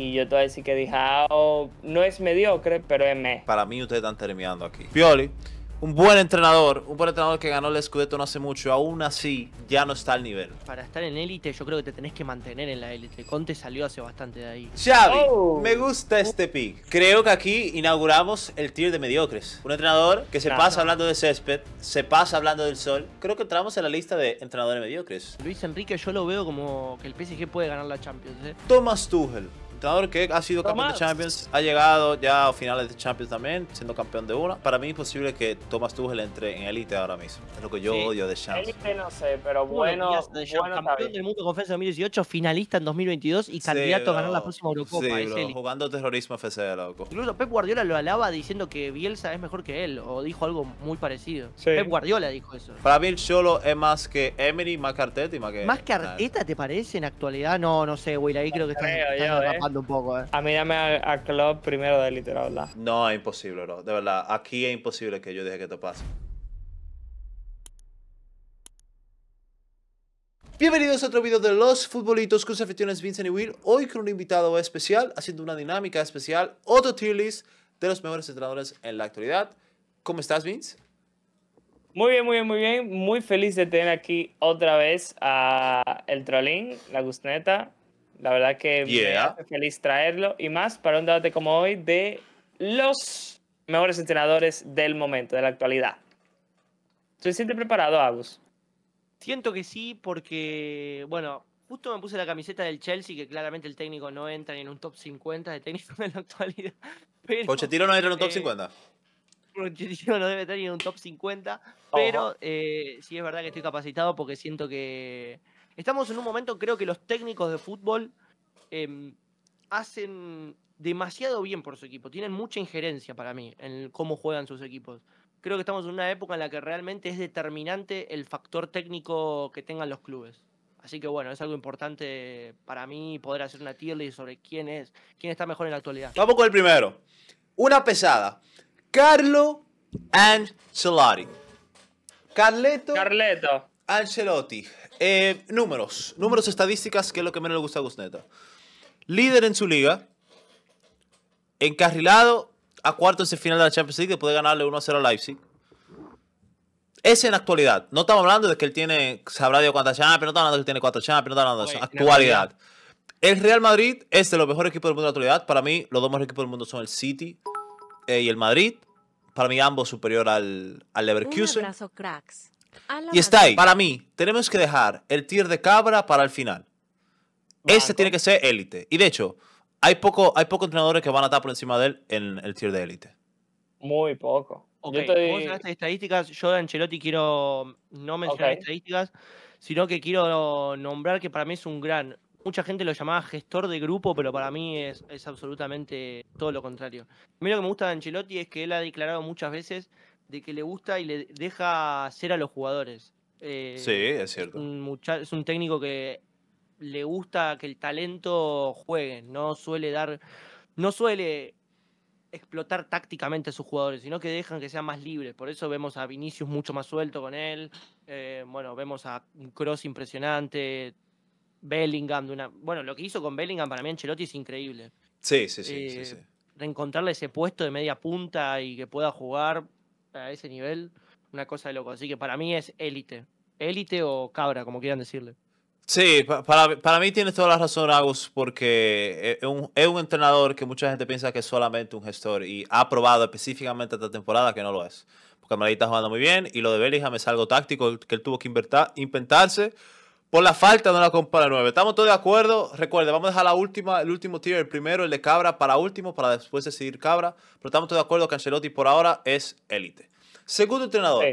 Y yo te voy a decir que Dijao no es mediocre, pero es me. Para mí ustedes están terminando aquí. Pioli, un buen entrenador, un buen entrenador que ganó el Scudetto no hace mucho, aún así ya no está al nivel. Para estar en élite yo creo que te tenés que mantener en la élite. Conte salió hace bastante de ahí. Xavi, oh. me gusta este pick. Creo que aquí inauguramos el tier de mediocres. Un entrenador que se pasa hablando de césped, se pasa hablando del sol. Creo que entramos en la lista de entrenadores mediocres. Luis Enrique yo lo veo como que el PSG puede ganar la Champions. ¿eh? Thomas Tuchel, que ha sido campeón de Champions, ha llegado ya a finales de Champions también, siendo campeón de una. Para mí es posible que Thomas Tuchel entre en élite ahora mismo. Es lo que yo odio de Champions. Elite no sé, pero bueno. campeón del mundo con Francia 2018, finalista en 2022 y candidato a ganar la próxima Eurocopa. jugando terrorismo FC, loco. Incluso Pep Guardiola lo alaba diciendo que Bielsa es mejor que él, o dijo algo muy parecido. Pep Guardiola dijo eso. Para mí el solo es más que Emery, más que Arteta y más que... ¿Más que Arteta te parece en actualidad? No, no sé, güey, ahí creo que está un poco, eh. A mí dame a club primero de literal, ¿verdad? No, es imposible, bro. De verdad, aquí es imposible que yo deje que te pase. Bienvenidos a otro video de los futbolitos con sus aficiones Vincent y Will. Hoy con un invitado especial, haciendo una dinámica especial, otro tier list de los mejores entrenadores en la actualidad. ¿Cómo estás, Vince? Muy bien, muy bien, muy bien. Muy feliz de tener aquí otra vez a El Trolín, la Gusneta, la verdad que me feliz traerlo y más para un debate como hoy de los mejores entrenadores del momento, de la actualidad. ¿Te siente preparado, Agus? Siento que sí, porque, bueno, justo me puse la camiseta del Chelsea, que claramente el técnico no entra ni en un top 50 de técnicos de la actualidad. Pochetiro Pochettino no entra en un top 50. Eh, Pochettino no debe entrar ni en un top 50, pero eh, sí es verdad que estoy capacitado porque siento que Estamos en un momento, creo que los técnicos de fútbol em, hacen demasiado bien por su equipo. Tienen mucha injerencia para mí en cómo juegan sus equipos. Creo que estamos en una época en la que realmente es determinante el factor técnico que tengan los clubes. Así que bueno, es algo importante para mí poder hacer una tier list sobre quién es, quién está mejor en la actualidad. Vamos con el primero. Una pesada. Carlo Ancelotti. Carleto. Carleto. Ancelotti. Eh, números, números estadísticas, que es lo que menos le gusta a Gusneta. Líder en su liga, encarrilado a cuartos de final de la Champions League puede ganarle 1-0 a Leipzig. Es en actualidad. No estamos hablando de que él tiene, sabrá Dios cuántas Champions, no estamos hablando de que tiene cuatro Champions, no estamos hablando de eso. Actualidad. El Real Madrid es de los mejores equipos del mundo en actualidad. Para mí, los dos mejores equipos del mundo son el City eh, y el Madrid. Para mí, ambos superior al, al Leverkusen. Y está ahí. Para mí, tenemos que dejar el tier de cabra para el final. Ese tiene que ser élite. Y de hecho, hay, poco, hay pocos entrenadores que van a estar por encima de él en el tier de élite. Muy poco. Okay. Yo estoy... estadísticas? Yo de Ancelotti quiero no mencionar estadísticas, sino que quiero nombrar que para mí es un gran. Mucha gente lo llamaba gestor de grupo, pero para mí es, es absolutamente todo lo contrario. A mí lo que me gusta de Ancelotti es que él ha declarado muchas veces de que le gusta y le deja ser a los jugadores. Eh, sí, es cierto. Es un, técnico que le gusta que el talento juegue, no suele dar, no suele explotar tácticamente a sus jugadores, sino que dejan que sean más libres. Por eso vemos a Vinicius mucho más suelto con él. Eh, bueno, vemos a un cross impresionante. Bellingham, de una... bueno, lo que hizo con Bellingham para mí Ancelotti es increíble. Sí, sí, sí, sí. Eh, reencontrarle ese puesto de media punta y que pueda jugar a ese nivel, una cosa de loco. Así que para mí es élite. Élite o cabra, como quieran decirle. Sí, para, para mí tienes toda la razón, Agus, porque es un, es un, entrenador que mucha gente piensa que es solamente un gestor y ha probado específicamente esta temporada que no lo es. Porque Madrid está jugando muy bien y lo de Bellingham es algo táctico que él tuvo que inventarse por la falta de una compara 9. Estamos todos de acuerdo. recuerde vamos a dejar la última, el último tier, el primero, el de Cabra, para último, para después decidir Cabra. Pero estamos todos de acuerdo que Ancelotti por ahora es élite. Segundo entrenador,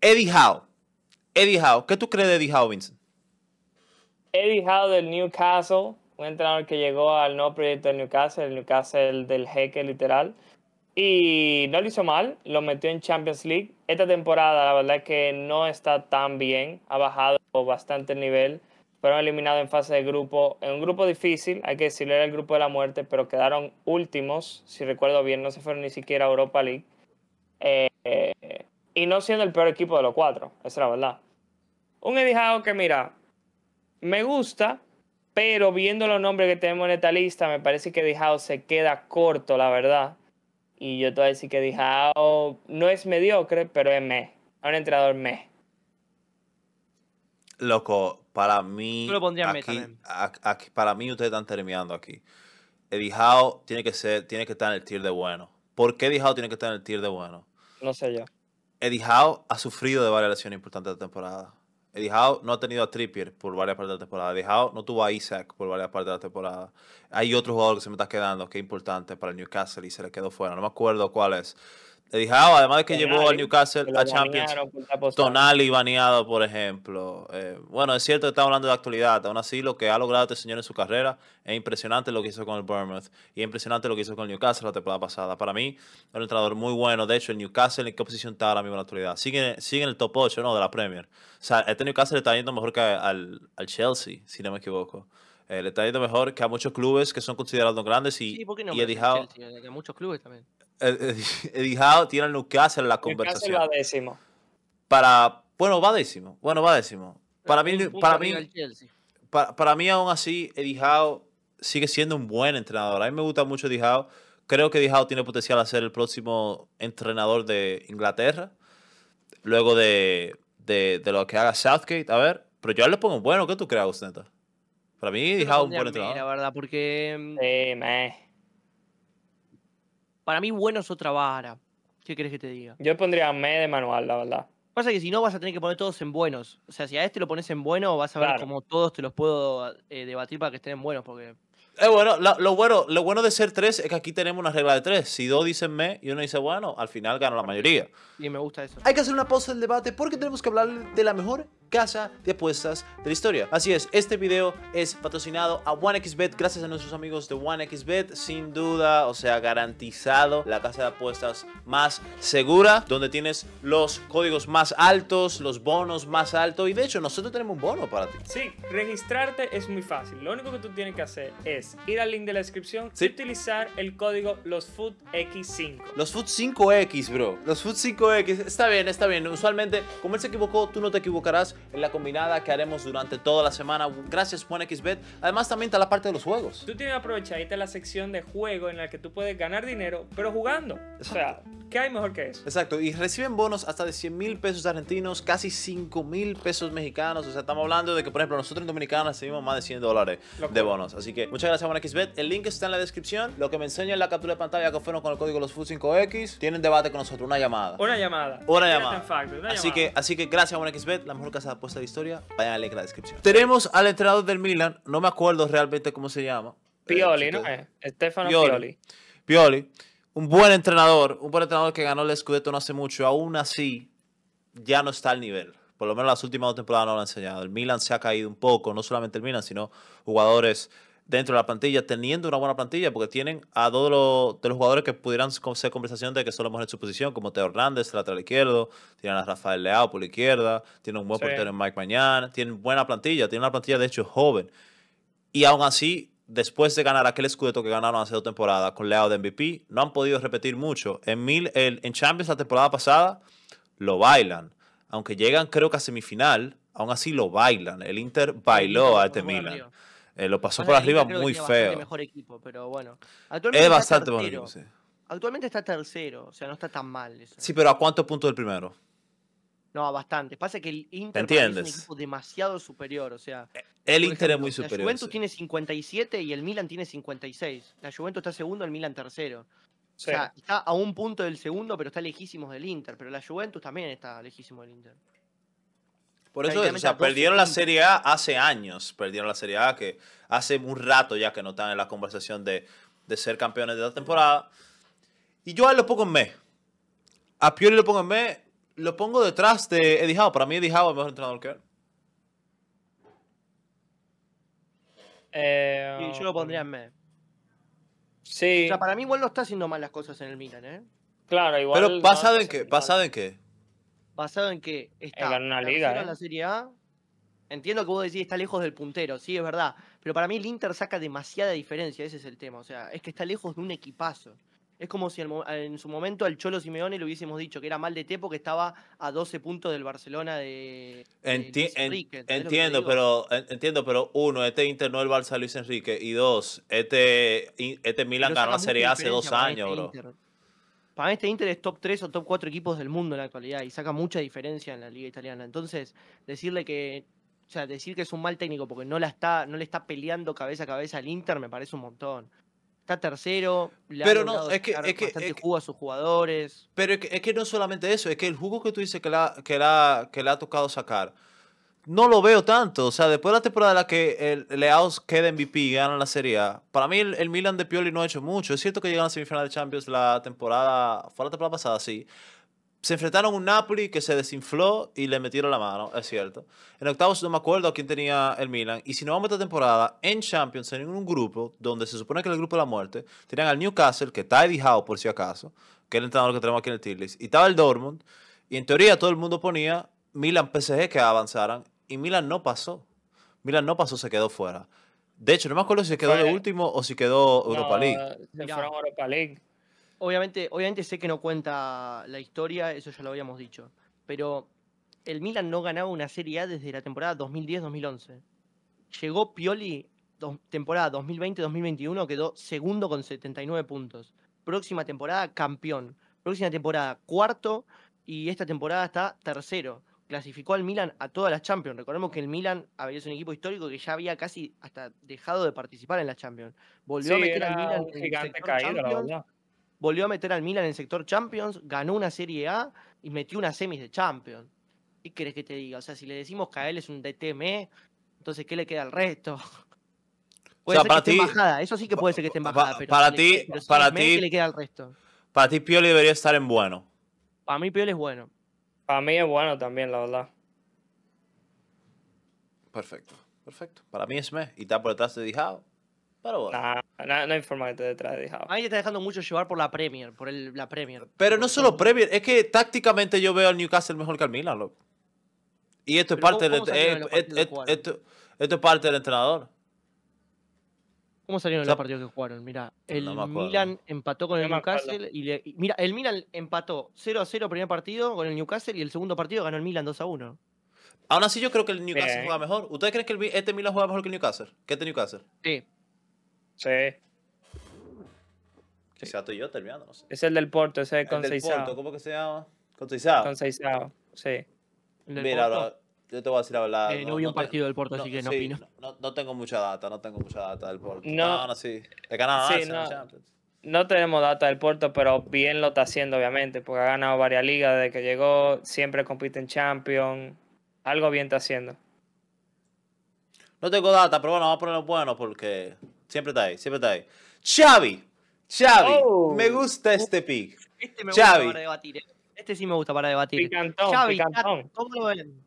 Eddie Howe. Eddie Howe, ¿qué tú crees de Eddie Howe, Vincent? Eddie Howe del Newcastle, un entrenador que llegó al nuevo proyecto del Newcastle, el Newcastle del jeque literal. Y no lo hizo mal, lo metió en Champions League. Esta temporada, la verdad es que no está tan bien, ha bajado bastante el nivel. Fueron eliminados en fase de grupo, en un grupo difícil, hay que decirlo, era el grupo de la muerte, pero quedaron últimos, si recuerdo bien, no se fueron ni siquiera a Europa League. Eh, y no siendo el peor equipo de los cuatro, esa es la verdad. Un Eddie que, mira, me gusta, pero viendo los nombres que tenemos en esta lista, me parece que Eddie Howe se queda corto, la verdad. Y yo te voy a decir que Eddie no es mediocre, pero es me. Es un entrenador me. Loco, para mí. Para mí, ustedes están terminando aquí. Eddie tiene que, ser, tiene que estar en el tier de bueno. ¿Por qué Eddie tiene que estar en el tier de bueno? No sé yo. Eddie Howe ha sufrido de varias lesiones importantes de la temporada. Eddie Howe no ha tenido a Trippier por varias partes de la temporada. Eddie Howe no tuvo a Isaac por varias partes de la temporada. Hay otro jugador que se me está quedando que es importante para el Newcastle y se le quedó fuera. No me acuerdo cuál es. Le ah, además de que llevó al Newcastle a Champions, Tonali baneado, por ejemplo. Eh, bueno, es cierto que estamos hablando de actualidad. Aún así, lo que ha logrado este señor en su carrera es impresionante lo que hizo con el Bournemouth y es impresionante lo que hizo con el Newcastle la temporada pasada. Para mí, un entrenador muy bueno. De hecho, el Newcastle, ¿en qué posición está ahora mismo en la actualidad? Sigue, sigue en el top 8, ¿no? De la Premier. O sea, este Newcastle le está yendo mejor que al, Chelsea, si no me equivoco. Eh, le está yendo mejor que a muchos clubes que son considerados grandes y, sí, y Chelsea, que muchos clubes también. Eddie Howe tiene lo que hacer la conversación. conversaciones. Para, bueno, va décimo. Bueno, va décimo. Para mí, para mí, para, mí, aún así, Eddie Howe sigue siendo un buen entrenador. A mí me gusta mucho Eddie Howe. Creo que Eddie Howe tiene potencial a ser el próximo entrenador de Inglaterra. Luego de, lo que haga Southgate. A ver, pero yo le pongo bueno. ¿Qué tú crees usted? Para mí, Eddie Howe es un buen entrenador. La verdad, porque. Mm, me. Para mí, bueno es otra vara. ¿Qué crees que te diga? Yo pondría me de manual, la verdad. Pasa que si no, vas a tener que poner todos en buenos. O sea, si a este lo pones en bueno, vas a ver como cómo todos te los puedo eh, debatir para que estén en buenos. Porque eh, bueno, lo bueno, lo bueno de ser tres es que aquí tenemos una regla de tres. Si dos dicen me y uno dice bueno, al final gana la mayoría. Y me gusta eso. Hay que hacer una pausa del debate porque tenemos que hablar de la mejor casa de apuestas de la historia. Así es, este video es patrocinado a OneXBet gracias a nuestros amigos de OneXBet, sin duda, o sea, garantizado la casa de apuestas más segura, donde tienes los códigos más altos, los bonos más altos y de hecho nosotros tenemos un bono para ti. Sí, registrarte es muy fácil. Lo único que tú tienes que hacer es ir al link de la descripción y utilizar el código x 5 Los LOSFood5X, bro. Los LOSFood5X. Está bien, está bien. Usualmente, como él se equivocó, tú no te equivocarás en la combinada que haremos durante toda la semana. Gracias, 1xbet Además, también está la parte de los juegos. Tú tienes aprovechadita la sección de juego en la que tú puedes ganar dinero, pero jugando. O sea, ¿qué hay mejor que eso? Exacto. Y reciben bonos hasta de 100 mil pesos argentinos, casi 5 mil pesos mexicanos. O sea, estamos hablando de que, por ejemplo, nosotros en Dominicana recibimos más de 100 dólares de bonos. Así que muchas gracias, 1xbet El link está en la descripción. Lo que me enseña en la captura de pantalla que fueron con el código los Food 5X. Tienen debate con nosotros. Una llamada. Una llamada. Una llamada. Así, Que, así que gracias, OneXBet. La mejor esa apuesta de historia, vayan a leer la descripción. Tenemos al entrenador del Milan, no me acuerdo realmente cómo se llama. Pioli, ¿no? Eh, eh, Stefano Pioli. Pioli. Un buen entrenador, un buen entrenador que ganó el Scudetto no hace mucho, aún así ya no está al nivel. Por lo menos las últimas dos temporadas no lo han enseñado. El Milan se ha caído un poco, no solamente el Milan, sino jugadores dentro de la plantilla, teniendo una buena plantilla, porque tienen a todos los, de los jugadores que pudieran ser conversación de que solo hemos hecho su posición, como Teo Hernández, lateral izquierdo, tienen a Rafael Leao por la izquierda, tienen un buen portero en Mike Mañana, tienen buena plantilla, tienen una plantilla de hecho joven. Y aún así, después de ganar aquel escudeto que ganaron hace dos temporadas con Leao de MVP, no han podido repetir mucho. En, mil, el, en Champions la temporada pasada lo bailan, aunque llegan creo que a semifinal, aún así lo bailan. El Inter bailó a este Milan. Eh, lo pasó por arriba muy feo. Mejor equipo, pero bueno. Es bastante mejor sí. Actualmente está tercero, o sea, no está tan mal. Sí, pero ¿a cuántos puntos del primero? No, a bastante. Pasa que el Inter es un equipo demasiado superior, o sea. Eh, el Inter es muy superior. La Juventus tiene 57 y el Milan tiene 56. La Juventus está segundo, el Milan tercero. O sea, está a un punto del segundo, pero está lejísimo del Inter. Pero la Juventus también está lejísimo del Inter. Por eso, o sea, perdieron la Serie A hace años, perdieron la Serie A, que hace un rato ya que no están en la conversación de, ser campeones de la temporada. Y yo a lo pongo en mes. A Pioli lo pongo en mes, lo pongo detrás de Eddie Howe. Para mí Eddie Howe es el mejor entrenador que él. y eh, yo lo pondría en mes. Sí. O sea, para mí igual no está haciendo mal las cosas en el Milan, ¿eh? Claro, igual. Pero ¿basado en qué? ¿Basado en qué? basado en que está en la liga, ¿eh? la Serie A. Entiendo que vos decís está lejos del puntero, sí, es verdad. Pero para mí el Inter saca demasiada diferencia, ese es el tema. O sea, es que está lejos de un equipazo. Es como si en su momento al Cholo Simeone lo hubiésemos dicho que era mal de Tepo, que estaba a 12 puntos del Barcelona de, Enrique. Entiendo, pero, entiendo, pero uno, este Inter no el Barça Luis Enrique. Y dos, este, este Milan ganó la Serie A hace dos años, este bro para mí este Inter es top 3 o top 4 equipos del mundo en la actualidad y saca mucha diferencia en la liga italiana. Entonces, decirle que o sea, decir que es un mal técnico porque no la está no le está peleando cabeza a cabeza al Inter me parece un montón. Está tercero, le pero no, es que, que, jugo a sus jugadores. Pero es que, no solamente eso, es que el jugo que tú dices que la, que la, que ha tocado sacar no lo veo tanto. O sea, después de la temporada en la que el Leao queda MVP y gana la Serie A, para mí el, Milan de Pioli no ha hecho mucho. Es cierto que llegaron a semifinal de Champions la temporada, fue la temporada pasada, sí. Se enfrentaron a un Napoli que se desinfló y le metieron la mano, es cierto. En octavos no me acuerdo a quién tenía el Milan. Y si no vamos a esta temporada, en Champions, en un grupo donde se supone que el grupo de la muerte, tenían al Newcastle, que está Eddie Howe por si acaso, que es el entrenador que tenemos aquí en el Tirlis, y estaba el Dortmund. Y en teoría todo el mundo ponía Milan PSG que avanzaran y Milan no pasó. Milan no pasó, se quedó fuera. De hecho, no me acuerdo si se quedó de último o si quedó Europa League. Se fueron Europa League. Obviamente, obviamente sé que no cuenta la historia, eso ya lo habíamos dicho. Pero el Milan no ganaba una Serie A desde la temporada 2010-2011. Llegó Pioli, temporada 2020-2021, quedó segundo con 79 puntos. Próxima temporada, campeón. Próxima temporada, cuarto. Y esta temporada está tercero clasificó al Milan a todas las Champions. Recordemos que el Milan es un equipo histórico que ya había casi hasta dejado de participar en la Champions. Volvió a meter al Milan en el sector Champions. ganó una Serie A y metió una semis de Champions. ¿Qué querés que te diga? O sea, si le decimos que a él es un DTM, entonces ¿qué le queda al resto? o sea, para ti, eso sí que puede ser que esté embajada, para ti, para ti, le queda al resto? Para ti Pioli debería estar en bueno. Para mí Pioli es bueno. Para mí es bueno también, la verdad. Perfecto, perfecto. Para mí es mes y está por detrás de Dijao. Pero bueno. no, hay forma que te detrás de Dijao. Ahí te está dejando mucho llevar por la Premier, por la Premier. Pero no solo Premier, es que tácticamente yo veo al Newcastle mejor que al Milan, Y esto es, parte del, eh, eh, eh, esto es parte del entrenador. ¿Cómo salieron los partidos que jugaron? Mira, el Milan empató con el Newcastle y, mira, el Milan empató 0 a 0 primer partido con el Newcastle y el segundo partido ganó el Milan 2 a 1. Aún así yo creo que el Newcastle juega mejor. ¿Ustedes creen que este Milan juega mejor que el Newcastle? ¿Que este Newcastle? Sí. Sí. Quizá sí. tú y yo terminando, no sé. Es el del Porto, ese de Conceizao. ¿Cómo que se llama? ¿Con Con Seizao, sí. Mira, ahora, yo te voy a decir la eh, no, hubo un partido del Porto, así que no opino. No, tengo mucha data, no tengo mucha data del Porto. No, no, sí. De Canadá, no tenemos data del Porto, pero bien lo está haciendo, obviamente, porque ha ganado varias ligas desde que llegó, siempre compite en Champions. Algo bien está haciendo. No tengo data, pero bueno, vamos a ponerlo bueno porque siempre está ahí, siempre está ahí. Xavi, Xavi, oh. me gusta este pick. Este me gusta para debatir. Eh. Este sí me gusta para debatir. Chavi Xavi, ¿cómo lo ven?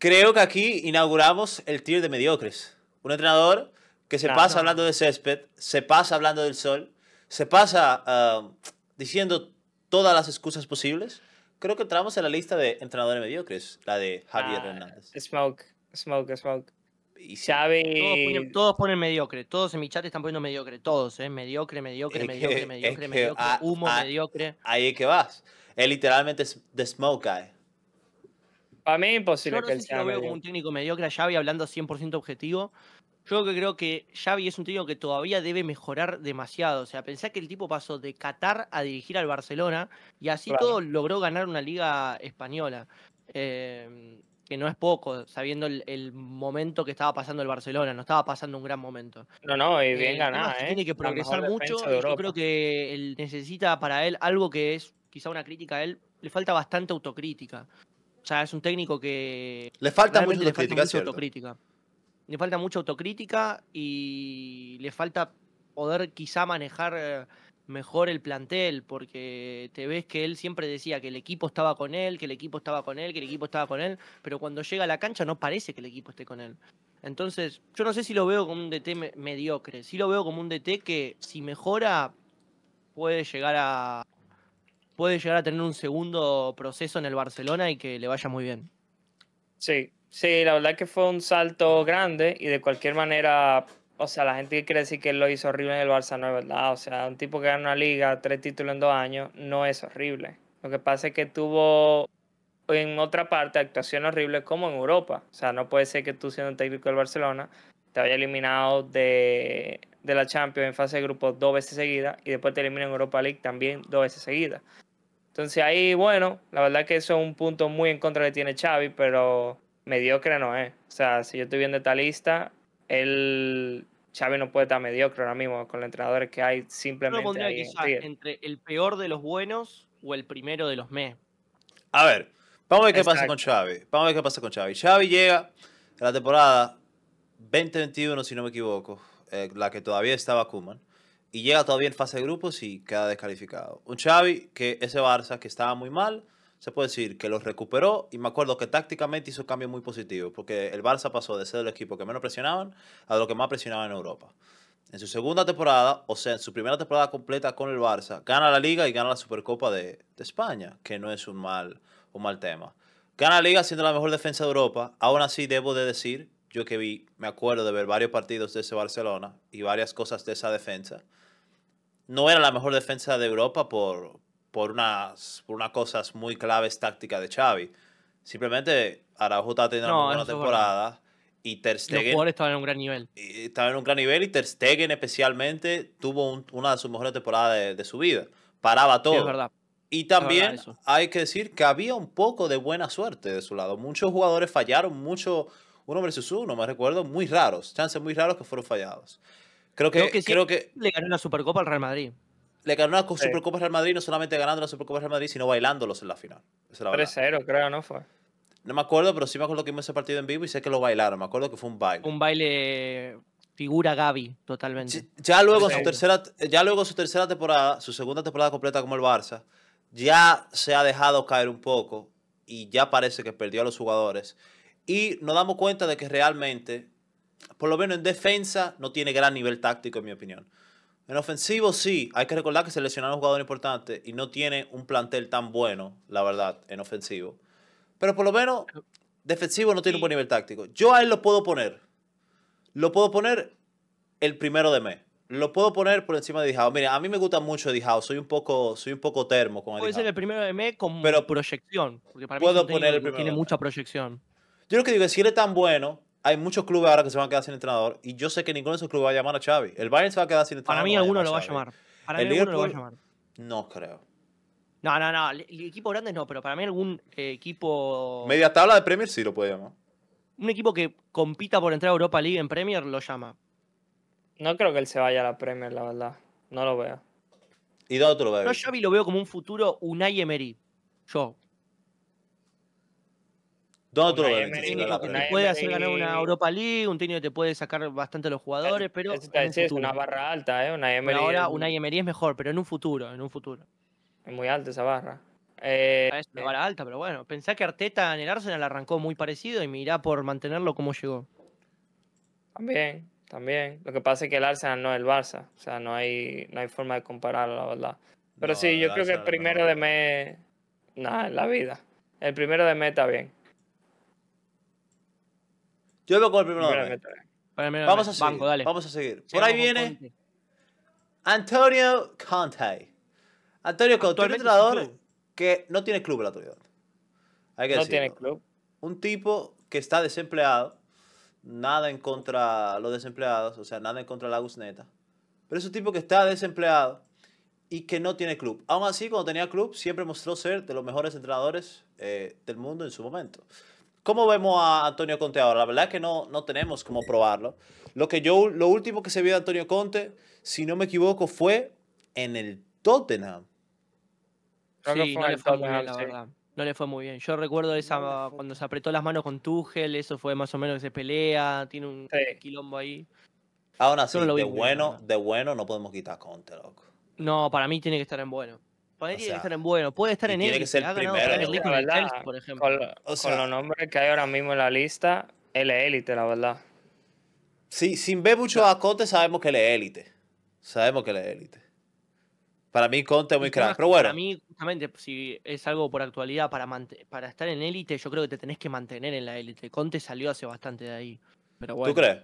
Creo que aquí inauguramos el tier de mediocres. Un entrenador que se pasa hablando de césped, se pasa hablando del sol, se pasa ah, diciendo todas las excusas posibles. Creo que entramos en la lista de entrenadores mediocres, la de Javier ah, Hernández. Smoke, smoke, smoke. Y sabe... Todos ponen, mediocre, todos en mi chat están poniendo mediocre, todos, ¿eh? Mediocre, mediocre, mediocre, mediocre, mediocre, humo, mediocre. Ahí es que vas. Es literalmente de Smoke ¿eh? Para mí imposible yo que si lo veo un técnico mediocre Javi Xavi hablando 100% objetivo. Yo creo que Xavi es un técnico que todavía debe mejorar demasiado. O sea, pensá que el tipo pasó de Qatar a dirigir al Barcelona y así todo logró ganar una liga española. Eh, que no es poco, sabiendo el, momento que estaba pasando el Barcelona, no estaba pasando un gran momento. No, no, y bien eh, ganado. ¿eh? Tiene que progresar mucho. yo creo que él necesita para él algo que es quizá una crítica a él, le falta bastante autocrítica. O sea, es un técnico que. Le falta mucha autocrítica. Le falta mucha autocrítica. y le falta poder quizá manejar eh, mejor el plantel, porque te ves que él siempre decía que el equipo estaba con él, que el equipo estaba con él, que el equipo estaba con él, pero cuando llega a la cancha no parece que el equipo esté con él. Entonces, yo no sé si lo veo como un DT mediocre, Si lo veo como un DT que si mejora puede llegar a, puede llegar a tener un segundo proceso en el Barcelona y que le vaya muy bien. Sí, sí, la verdad que fue un salto grande y de cualquier manera, o sea, la gente que quiere decir que lo hizo horrible en el Barça no es verdad. O sea, un tipo que gana una liga, tres títulos en dos años, no es horrible. Lo que pasa es que tuvo en otra parte actuación horrible como en Europa. O sea, no puede ser que tú siendo técnico del Barcelona te haya eliminado de, la Champions en fase de grupo dos veces seguida y después te eliminan en Europa League también dos veces seguida. Entonces ahí, bueno, la verdad que eso es un punto muy en contra que tiene Xavi, pero mediocre no es. O sea, si yo estoy viendo esta lista, Xavi no puede estar mediocre ahora mismo con los entrenadores que hay simplemente. ahí entre el peor de los buenos o el primero de los mes. A ver, vamos a ver qué pasa con Xavi. Vamos a ver qué pasa con Xavi. Xavi llega a la temporada 2021, si no me equivoco, eh, la que todavía estaba Kuman y llega todavía en fase de grupos y queda descalificado. Un Xavi que ese Barça que estaba muy mal, se puede decir que los recuperó y me acuerdo que tácticamente hizo cambios muy positivos porque el Barça pasó de ser el equipo que menos presionaban a lo que más presionaban en Europa. En su segunda temporada, o sea, en su primera temporada completa con el Barça, gana la Liga y gana la Supercopa de, España, que no es un mal, un mal tema. Gana la Liga siendo la mejor defensa de Europa. Aún así, debo de decir, yo que vi, me acuerdo de ver varios partidos de ese Barcelona y varias cosas de esa defensa no era la mejor defensa de Europa por, por, unas, unas cosas muy claves tácticas de Xavi. Simplemente Araujo está teniendo una buena temporada. Y Ter Stegen... Los estaban en un gran nivel. estaban en un gran nivel y Ter especialmente tuvo una de sus mejores temporadas de, su vida. Paraba todo. Y también hay que decir que había un poco de buena suerte de su lado. Muchos jugadores fallaron, mucho uno versus uno, me recuerdo, muy raros. Chances muy raros que fueron fallados. Creo que, creo que, le ganó la Supercopa al Real Madrid. Le ganó la Supercopa al Real Madrid, no solamente ganando la Supercopa al Real Madrid, sino bailándolos en la final. 3-0, creo, ¿no No me acuerdo, pero sí me acuerdo que vimos ese partido en vivo y sé que lo bailaron. Me acuerdo que fue un baile. Un baile figura Gaby, totalmente. Ya, luego, su tercera, ya luego su tercera temporada, su segunda temporada completa como el Barça, ya se ha dejado caer un poco y ya parece que perdió a los jugadores. Y nos damos cuenta de que realmente por lo menos en defensa, no tiene gran nivel táctico, en mi opinión. En ofensivo, sí, hay que recordar que seleccionaron un jugador importante y no tiene un plantel tan bueno, la verdad, en ofensivo. Pero por lo menos, defensivo no tiene un buen nivel táctico. Yo a él lo puedo poner. Lo puedo poner el primero de mes. Lo puedo poner por encima de Dijao. Mira, a mí me gusta mucho Dijao. Soy un poco, soy un poco termo con Puede ser el primero de mes con pero proyección. Porque para puedo mí poner tiene mucha proyección. Yo lo que digo es, si él es tan bueno, hay muchos clubes ahora que se van a quedar sin entrenador y yo sé que ninguno de esos clubes va a llamar a Xavi. El Bayern se va a quedar sin entrenador. Para mí alguno lo va a llamar. Para mí lo va a llamar. No creo. No, no, no. equipo grandes no, pero para mí algún eh, equipo. Media tabla de Premier sí lo puede llamar. Un equipo que compita por entrar a Europa League en Premier lo llama. No creo que él se vaya a la Premier, la verdad. No lo veo. ¿Y dónde tú lo veo? Yo Xavi lo veo como un futuro Unai Emery. Yo, un técnico que te puede hacer ganar una Europa League, un técnico que te puede sacar bastante los jugadores, pero. Es una barra alta, ¿eh? Una Emery. E ahora una Emery e es mejor, pero en un futuro, en un futuro. Es muy alta esa barra. Ah, es una eh, barra eh. alta, pero bueno. Pensá que Arteta en el Arsenal arrancó muy parecido y mirá por mantenerlo como llegó. También, también. Lo que pasa es que el Arsenal no es el Barça. O sea, no hay, no hay forma de compararlo, la verdad. Pero sí, yo creo que el primero de mes. Nada, en la vida. El primero de mes está bien. Yo voy con el primero Vamos a seguir. Por ahí viene Antonio Conte. Antonio Conte, un entrenador que no tiene club en la actualidad. no tiene club. Un tipo que está desempleado. Nada en contra de los desempleados, o sea, nada en contra de la Gusneta. Pero es un tipo que está desempleado y que no tiene club. Aún así, cuando tenía club, siempre mostró ser de los mejores entrenadores eh, del mundo en su momento. ¿Cómo vemos a Antonio Conte ahora? La verdad es que no, no tenemos cómo probarlo. Lo, que yo, lo último que se vio de Antonio Conte, si no me equivoco, fue en el Tottenham. Sí, no le fue muy bien, la verdad. No le fue muy bien. Yo recuerdo esa cuando se apretó las manos con Tuchel, eso fue más o menos que se pelea, tiene un quilombo ahí. Ahora sí, bueno, de bueno no podemos quitar a Conte, loco. No, para mí tiene que estar en bueno estar en bueno, puede estar en élite. Tiene que ser el primero. por ejemplo. Con, los nombres que hay ahora mismo en la lista, él es élite, la verdad. Sí, sin ver mucho a Conte, sabemos que él es élite. Sabemos que él es élite. Para mí, Conte es muy crack, pero bueno. Para mí, justamente, si es algo por actualidad, para, para estar en élite, yo creo que te tenés que mantener en la élite. Conte salió hace bastante de ahí. ¿Tú crees?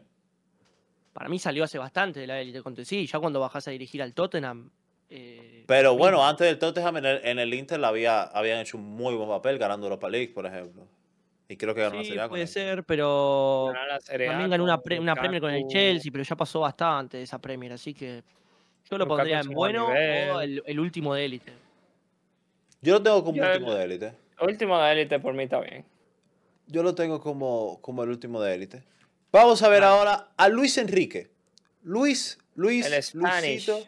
Para mí salió hace bastante de la élite Conte. Sí, ya cuando bajás a dirigir al Tottenham, eh, pero bueno, antes del Tottenham en el, Inter la había, habían hecho un muy buen papel ganando Europa League, por ejemplo. Y creo que ganó sí, una serie Puede ser, pero también ganó una, Premier con el Chelsea, pero ya pasó bastante esa Premier, así que yo lo pondría en bueno o el, último de élite. Yo lo tengo como último de élite. Último de élite por mí está bien. Yo lo tengo como, como el último de élite. Vamos a ver ahora a Luis Enrique. Luis, Luis, el Luisito.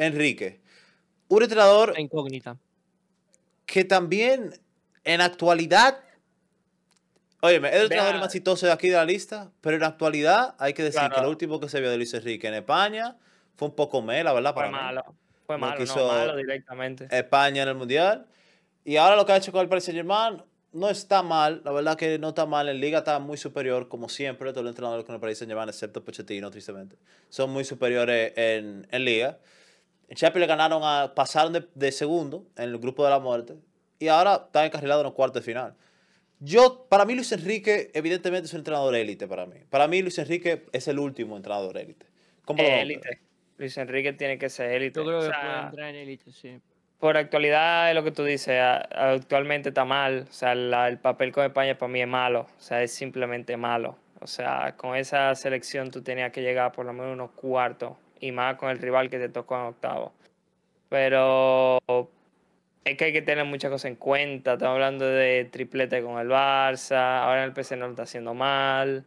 Enrique. Un entrenador. incógnita. Que también en actualidad. Oye, es el entrenador más exitoso de aquí de la lista, pero en actualidad hay que decir que lo último que se vio de Luis Enrique en España fue un poco meh, la verdad, para Mí. Fue malo, no, malo directamente. España en el Mundial. Y ahora lo que ha hecho con el Paris Saint-Germain no está mal, la verdad que no está mal. En Liga está muy superior, como siempre, todos los entrenadores con el Paris Saint-Germain, excepto Pochettino, tristemente. Son muy superiores en, en Liga. En Champions le ganaron a, pasaron de, segundo en el grupo de la muerte y ahora están encarrilados en los cuartos de final. Yo, para mí Luis Enrique, evidentemente es un entrenador élite para mí. Para mí Luis Enrique es el último entrenador élite. ¿Cómo élite. Luis Enrique tiene que ser élite. sí. Por actualidad es lo que tú dices, actualmente está mal. O sea, el papel con España para mí es malo. O sea, es simplemente malo. O sea, con esa selección tú tenías que llegar por lo menos unos cuartos y más con el rival que te tocó en octavo. Pero es que hay que tener muchas cosas en cuenta. Estamos hablando de triplete con el Barça, ahora en el PC no lo está haciendo mal.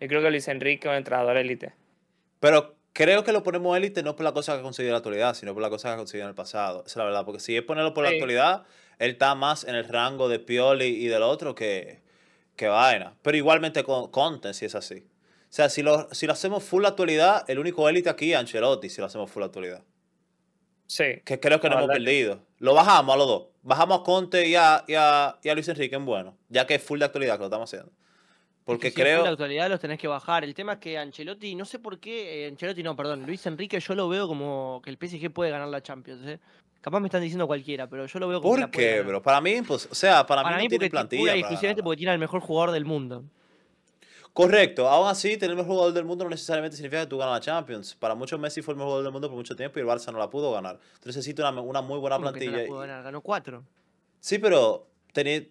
Yo creo que Luis Enrique es un entrenador élite. Pero creo que lo ponemos élite no por la cosa que ha conseguido en la actualidad, sino por la cosa que ha conseguido en el pasado. Esa es la verdad, porque si es ponerlo por la actualidad, él está más en el rango de Pioli y del otro que, que vaina. Pero igualmente con Conte, si es así. O sea, si lo, si lo hacemos full actualidad, el único élite aquí es Ancelotti, si lo hacemos full actualidad. Sí. Que creo que no hemos perdido. Lo bajamos a los dos. Bajamos a Conte y a, Luis Enrique en bueno, ya que es full de actualidad que lo estamos haciendo. Porque si creo. En la actualidad los tenés que bajar. El tema es que Ancelotti, no sé por qué. Eh, Ancelotti, no, perdón. Luis Enrique, yo lo veo como que el PSG puede ganar la Champions. ¿eh? Capaz me están diciendo cualquiera, pero yo lo veo como. ¿Por que bro? Para mí, pues, o sea, para, mí, no tiene plantilla. porque tiene el mejor jugador del mundo. Correcto, aún así, tener el mejor jugador del mundo no necesariamente significa que tú ganas la Champions. Para muchos, Messi fue el mejor jugador del mundo por mucho tiempo y el Barça no la pudo ganar. Entonces necesito una, muy buena plantilla. No pudo ganar? Ganó cuatro. Sí, pero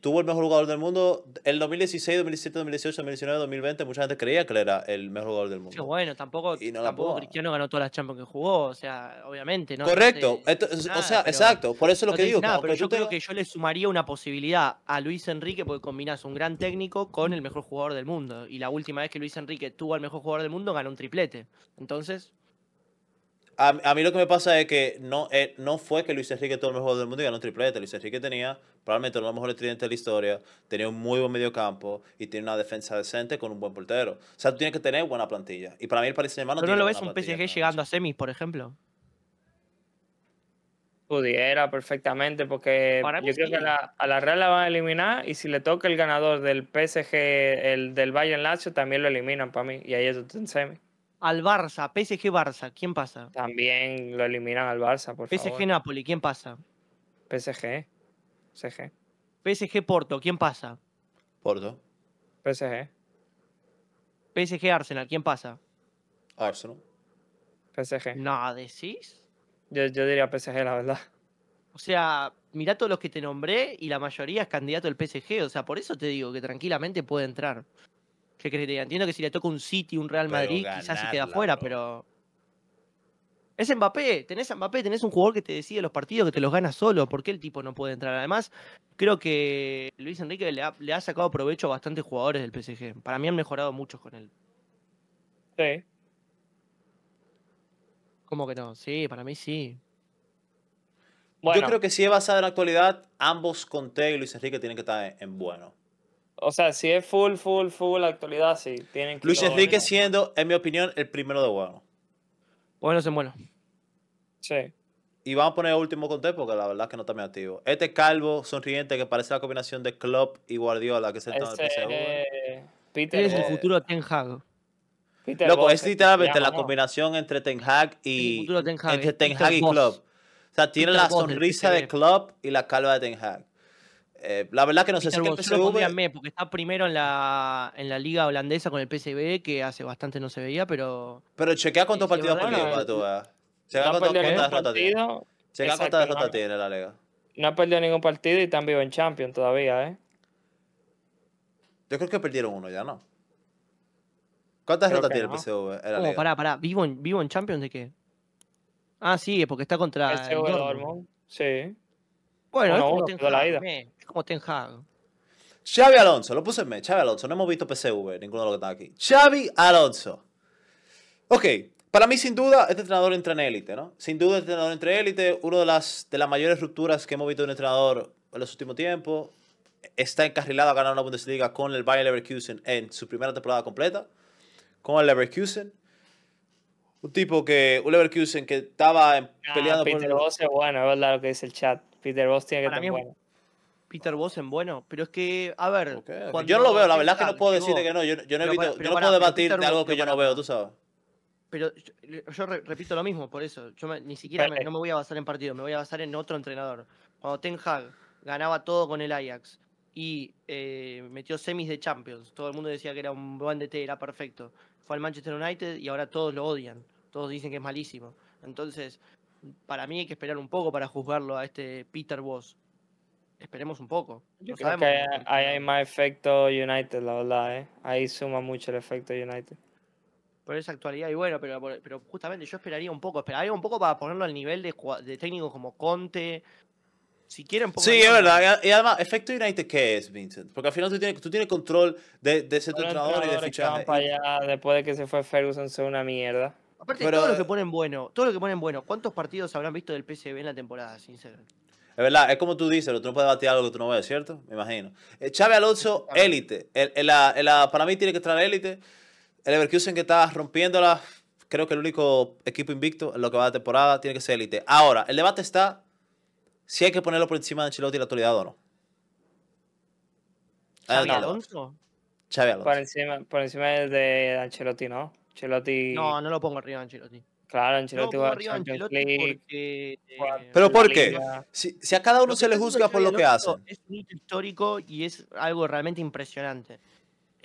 tuvo el mejor jugador del mundo. El 2016, 2017, 2018, 2019, 2020, mucha gente creía que él era el mejor jugador del mundo. Sí, bueno, tampoco, no tampoco Cristiano ganó todas las Champions que jugó, o sea, obviamente, ¿no? Correcto, o sea, exacto, por eso es lo que digo. pero yo creo que yo le sumaría una posibilidad a Luis Enrique porque combinas un gran técnico con el mejor jugador del mundo. Y la última vez que Luis Enrique tuvo al mejor jugador del mundo ganó un triplete. Entonces... A, a, mí lo que me pasa es que no, eh, no fue que Luis Enrique todo el mejor del mundo y ganó un triplete. Luis Enrique tenía probablemente uno de los mejores de la historia, tenía un muy buen mediocampo y tiene una defensa decente con un buen portero. O sea, tú tienes que tener buena plantilla. Y para mí el Paris Saint-Germain no ¿Tú no lo ves un PSG llegando a semis, por ejemplo. Pudiera perfectamente, porque yo creo que a la Real la van a eliminar y si le toca el ganador del PSG, el del Bayern Lazio, también lo eliminan para mí. Y ahí es en semis al Barça, PSG Barça, ¿quién pasa? También lo eliminan al Barça, por favor. PSG Napoli, ¿quién pasa? PSG. PSG. PSG Porto, ¿quién pasa? Porto. PSG. PSG Arsenal, ¿quién pasa? Arsenal. PSG. No, decís. Yo, yo diría PSG, la verdad. O sea, mirá todos los que te nombré y la mayoría es candidato del PSG. O sea, por eso te digo que tranquilamente puede entrar. ¿Qué que Entiendo que si le toca un City, un Real Madrid, quizás se queda afuera pero. Es Mbappé, tenés Mbappé, tenés un jugador que te decide los partidos, que te los gana solo. porque el tipo no puede entrar? Además, creo que Luis Enrique le ha, sacado provecho a bastantes jugadores del PSG. Para mí han mejorado muchos con él. Sí. ¿Cómo que no? Sí, para mí sí. Yo creo que si es basado en la actualidad, ambos Conte y Luis Enrique tienen que estar en bueno. O sea, si es full, full, full la actualidad, sí. Tienen Luis Enrique siendo, en mi opinión, el primero de bueno. Bueno, se bueno. Sí. Y vamos a poner el último contexto, porque la verdad es que no está muy activo. Este calvo sonriente que parece la combinación de Klopp y Guardiola que se está en el Peter es el futuro Ten Hag. Loco, es literalmente la combinación entre Ten Hag y entre Ten Hag y Klopp. O sea, tiene la sonrisa de Klopp y la calva de Ten Hag. Eh, la verdad que no sé si el PSV... porque está primero en la, en la liga holandesa con el PSV, que hace bastante no se veía, pero... Pero chequea cuántos partidos ha perdido, para tú, Chequea no cuántas derrotas tiene. la liga. No ha perdido ningún partido y están vivo en Champions todavía, ¿eh? Yo creo que perdieron uno ya, ¿no? ¿Cuántas derrotas tiene el PSV en la oh, liga? pará, pará. ¿Vivo en, Champions de qué? Ah, sí, es porque está contra... el Dortmund. Dortmund. Sí. Bueno, como Ten Xavi Alonso, lo puse en me, Xavi Alonso, no hemos visto PCV, ninguno de los que están aquí. Xavi Alonso. Ok, para mí sin duda este entrenador entra en élite, ¿no? Sin duda este entrenador entre élite, uno de las, de las mayores rupturas que hemos visto de un entrenador en los últimos tiempos. Está encarrilado a ganar una Bundesliga con el Bayern Leverkusen en su primera temporada completa, con el Leverkusen. Un tipo que, un Leverkusen que estaba ah, peleando por... El... bueno, es verdad lo que dice el chat. Peter Boss tiene que estar bueno. Peter Boss bueno, pero es que, a ver. Yo no lo veo, la verdad es que no puedo decirte que no. Yo, no, no puedo debatir de algo que yo no veo, tú sabes. Pero yo, repito lo mismo, por eso. Yo ni siquiera me, no me voy a basar en partido, me voy a basar en otro entrenador. Cuando Ten Hag ganaba todo con el Ajax y eh, metió semis de Champions, todo el mundo decía que era un buen DT, era perfecto. Fue al Manchester United y ahora todos lo odian. Todos dicen que es malísimo. Entonces, para mí hay que esperar un poco para juzgarlo a este Peter Boss. Esperemos un poco. que hay, más efecto United, la verdad, ¿eh? Ahí suma mucho el efecto United. Por esa actualidad, y bueno, pero, justamente yo esperaría un poco, esperaría un poco para ponerlo al nivel de, técnico técnicos como Conte, si quieren Sí, es verdad. Y además, ¿Efecto United qué es, Vincent? Porque al final tú tienes, control de, ese entrenador, y de fichaje. después de que se fue Ferguson, son una mierda pero, todo lo que ponen bueno, todo lo que ponen bueno, ¿cuántos partidos habrán visto del PSV en la temporada, sinceramente? Es verdad, es como tú dices, tú no puedes batir algo que tú no ves, ¿cierto? Me imagino. Chávez eh, Alonso, élite. El, para mí tiene que estar élite. El Everkusen que está rompiéndola, creo que el único equipo invicto en lo que va de temporada, tiene que ser élite. Ahora, el debate está si hay que ponerlo por encima de Ancelotti y la actualidad o no. ¿Chávez Alonso? Alonso. Por encima, por encima de Ancelotti, ¿no? No, no lo pongo arriba Ancelotti. Claro, Ancelotti va arriba, porque, eh, Pero ¿por qué? Si, a cada uno se le juzga por lo que hace. Es un hito histórico y es algo realmente impresionante.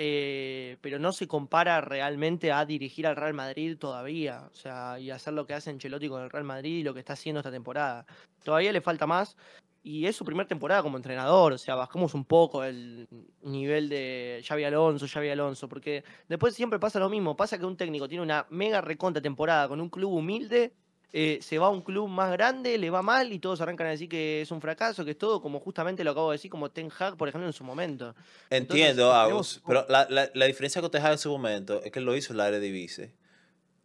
Eh, pero no se compara realmente a dirigir al Real Madrid todavía. O sea, y hacer lo que hace Ancelotti con el Real Madrid y lo que está haciendo esta temporada. Todavía le falta más y es su primera temporada como entrenador, o sea, bajamos un poco el nivel de Xavi Alonso, Xavi Alonso, porque después siempre pasa lo mismo, pasa que un técnico tiene una mega reconta temporada con un club humilde, eh, se va a un club más grande, le va mal y todos arrancan a decir que es un fracaso, que es todo, como justamente lo acabo de decir, como Ten Hag, por ejemplo, en su momento. Entiendo, Agus, pero la, la, diferencia con Ten Hag en su momento es que él lo hizo en la divise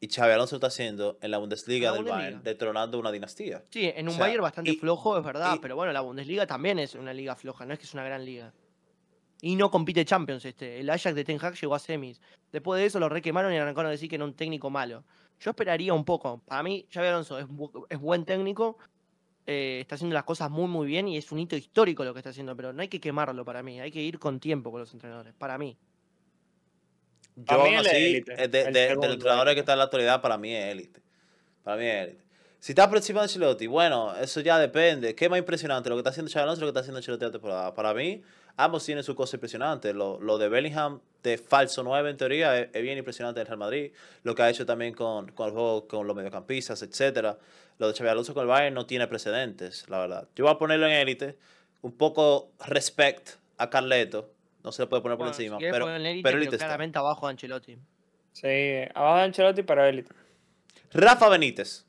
y Xavi Alonso está haciendo en la Bundesliga del Bayern, detronando una dinastía. Sí, en un Bayern bastante flojo, es verdad, pero bueno, la Bundesliga también es una liga floja, no es que es una gran liga. Y no compite Champions este. El Ajax de Ten Hag llegó a semis. Después de eso lo requemaron y arrancaron a decir que era un técnico malo. Yo esperaría un poco. Para mí, Xavi Alonso es, buen técnico, eh, está haciendo las cosas muy, muy bien y es un hito histórico lo que está haciendo, pero no hay que quemarlo para mí, hay que ir con tiempo con los entrenadores, para mí. Yo así, eh, de, de, los entrenadores que está en la actualidad, para mí es élite. Para mí es élite. Si está por a de bueno, eso ya depende. ¿Qué más impresionante? ¿Lo que está haciendo Xavi Alonso lo que está haciendo de la temporada? Para mí, ambos tienen su cosa impresionante. Lo, lo de Bellingham de falso 9 en teoría es, bien impresionante en Real Madrid. Lo que ha hecho también con, con los mediocampistas, etcétera. Lo de Xavi Alonso con el Bayern no tiene precedentes, la verdad. Yo voy a ponerlo en élite. Un poco respect a Carleto no se lo puede poner por encima. pero, pero, abajo de Ancelotti. Sí, abajo de Ancelotti, pero élite. Rafa Benítez.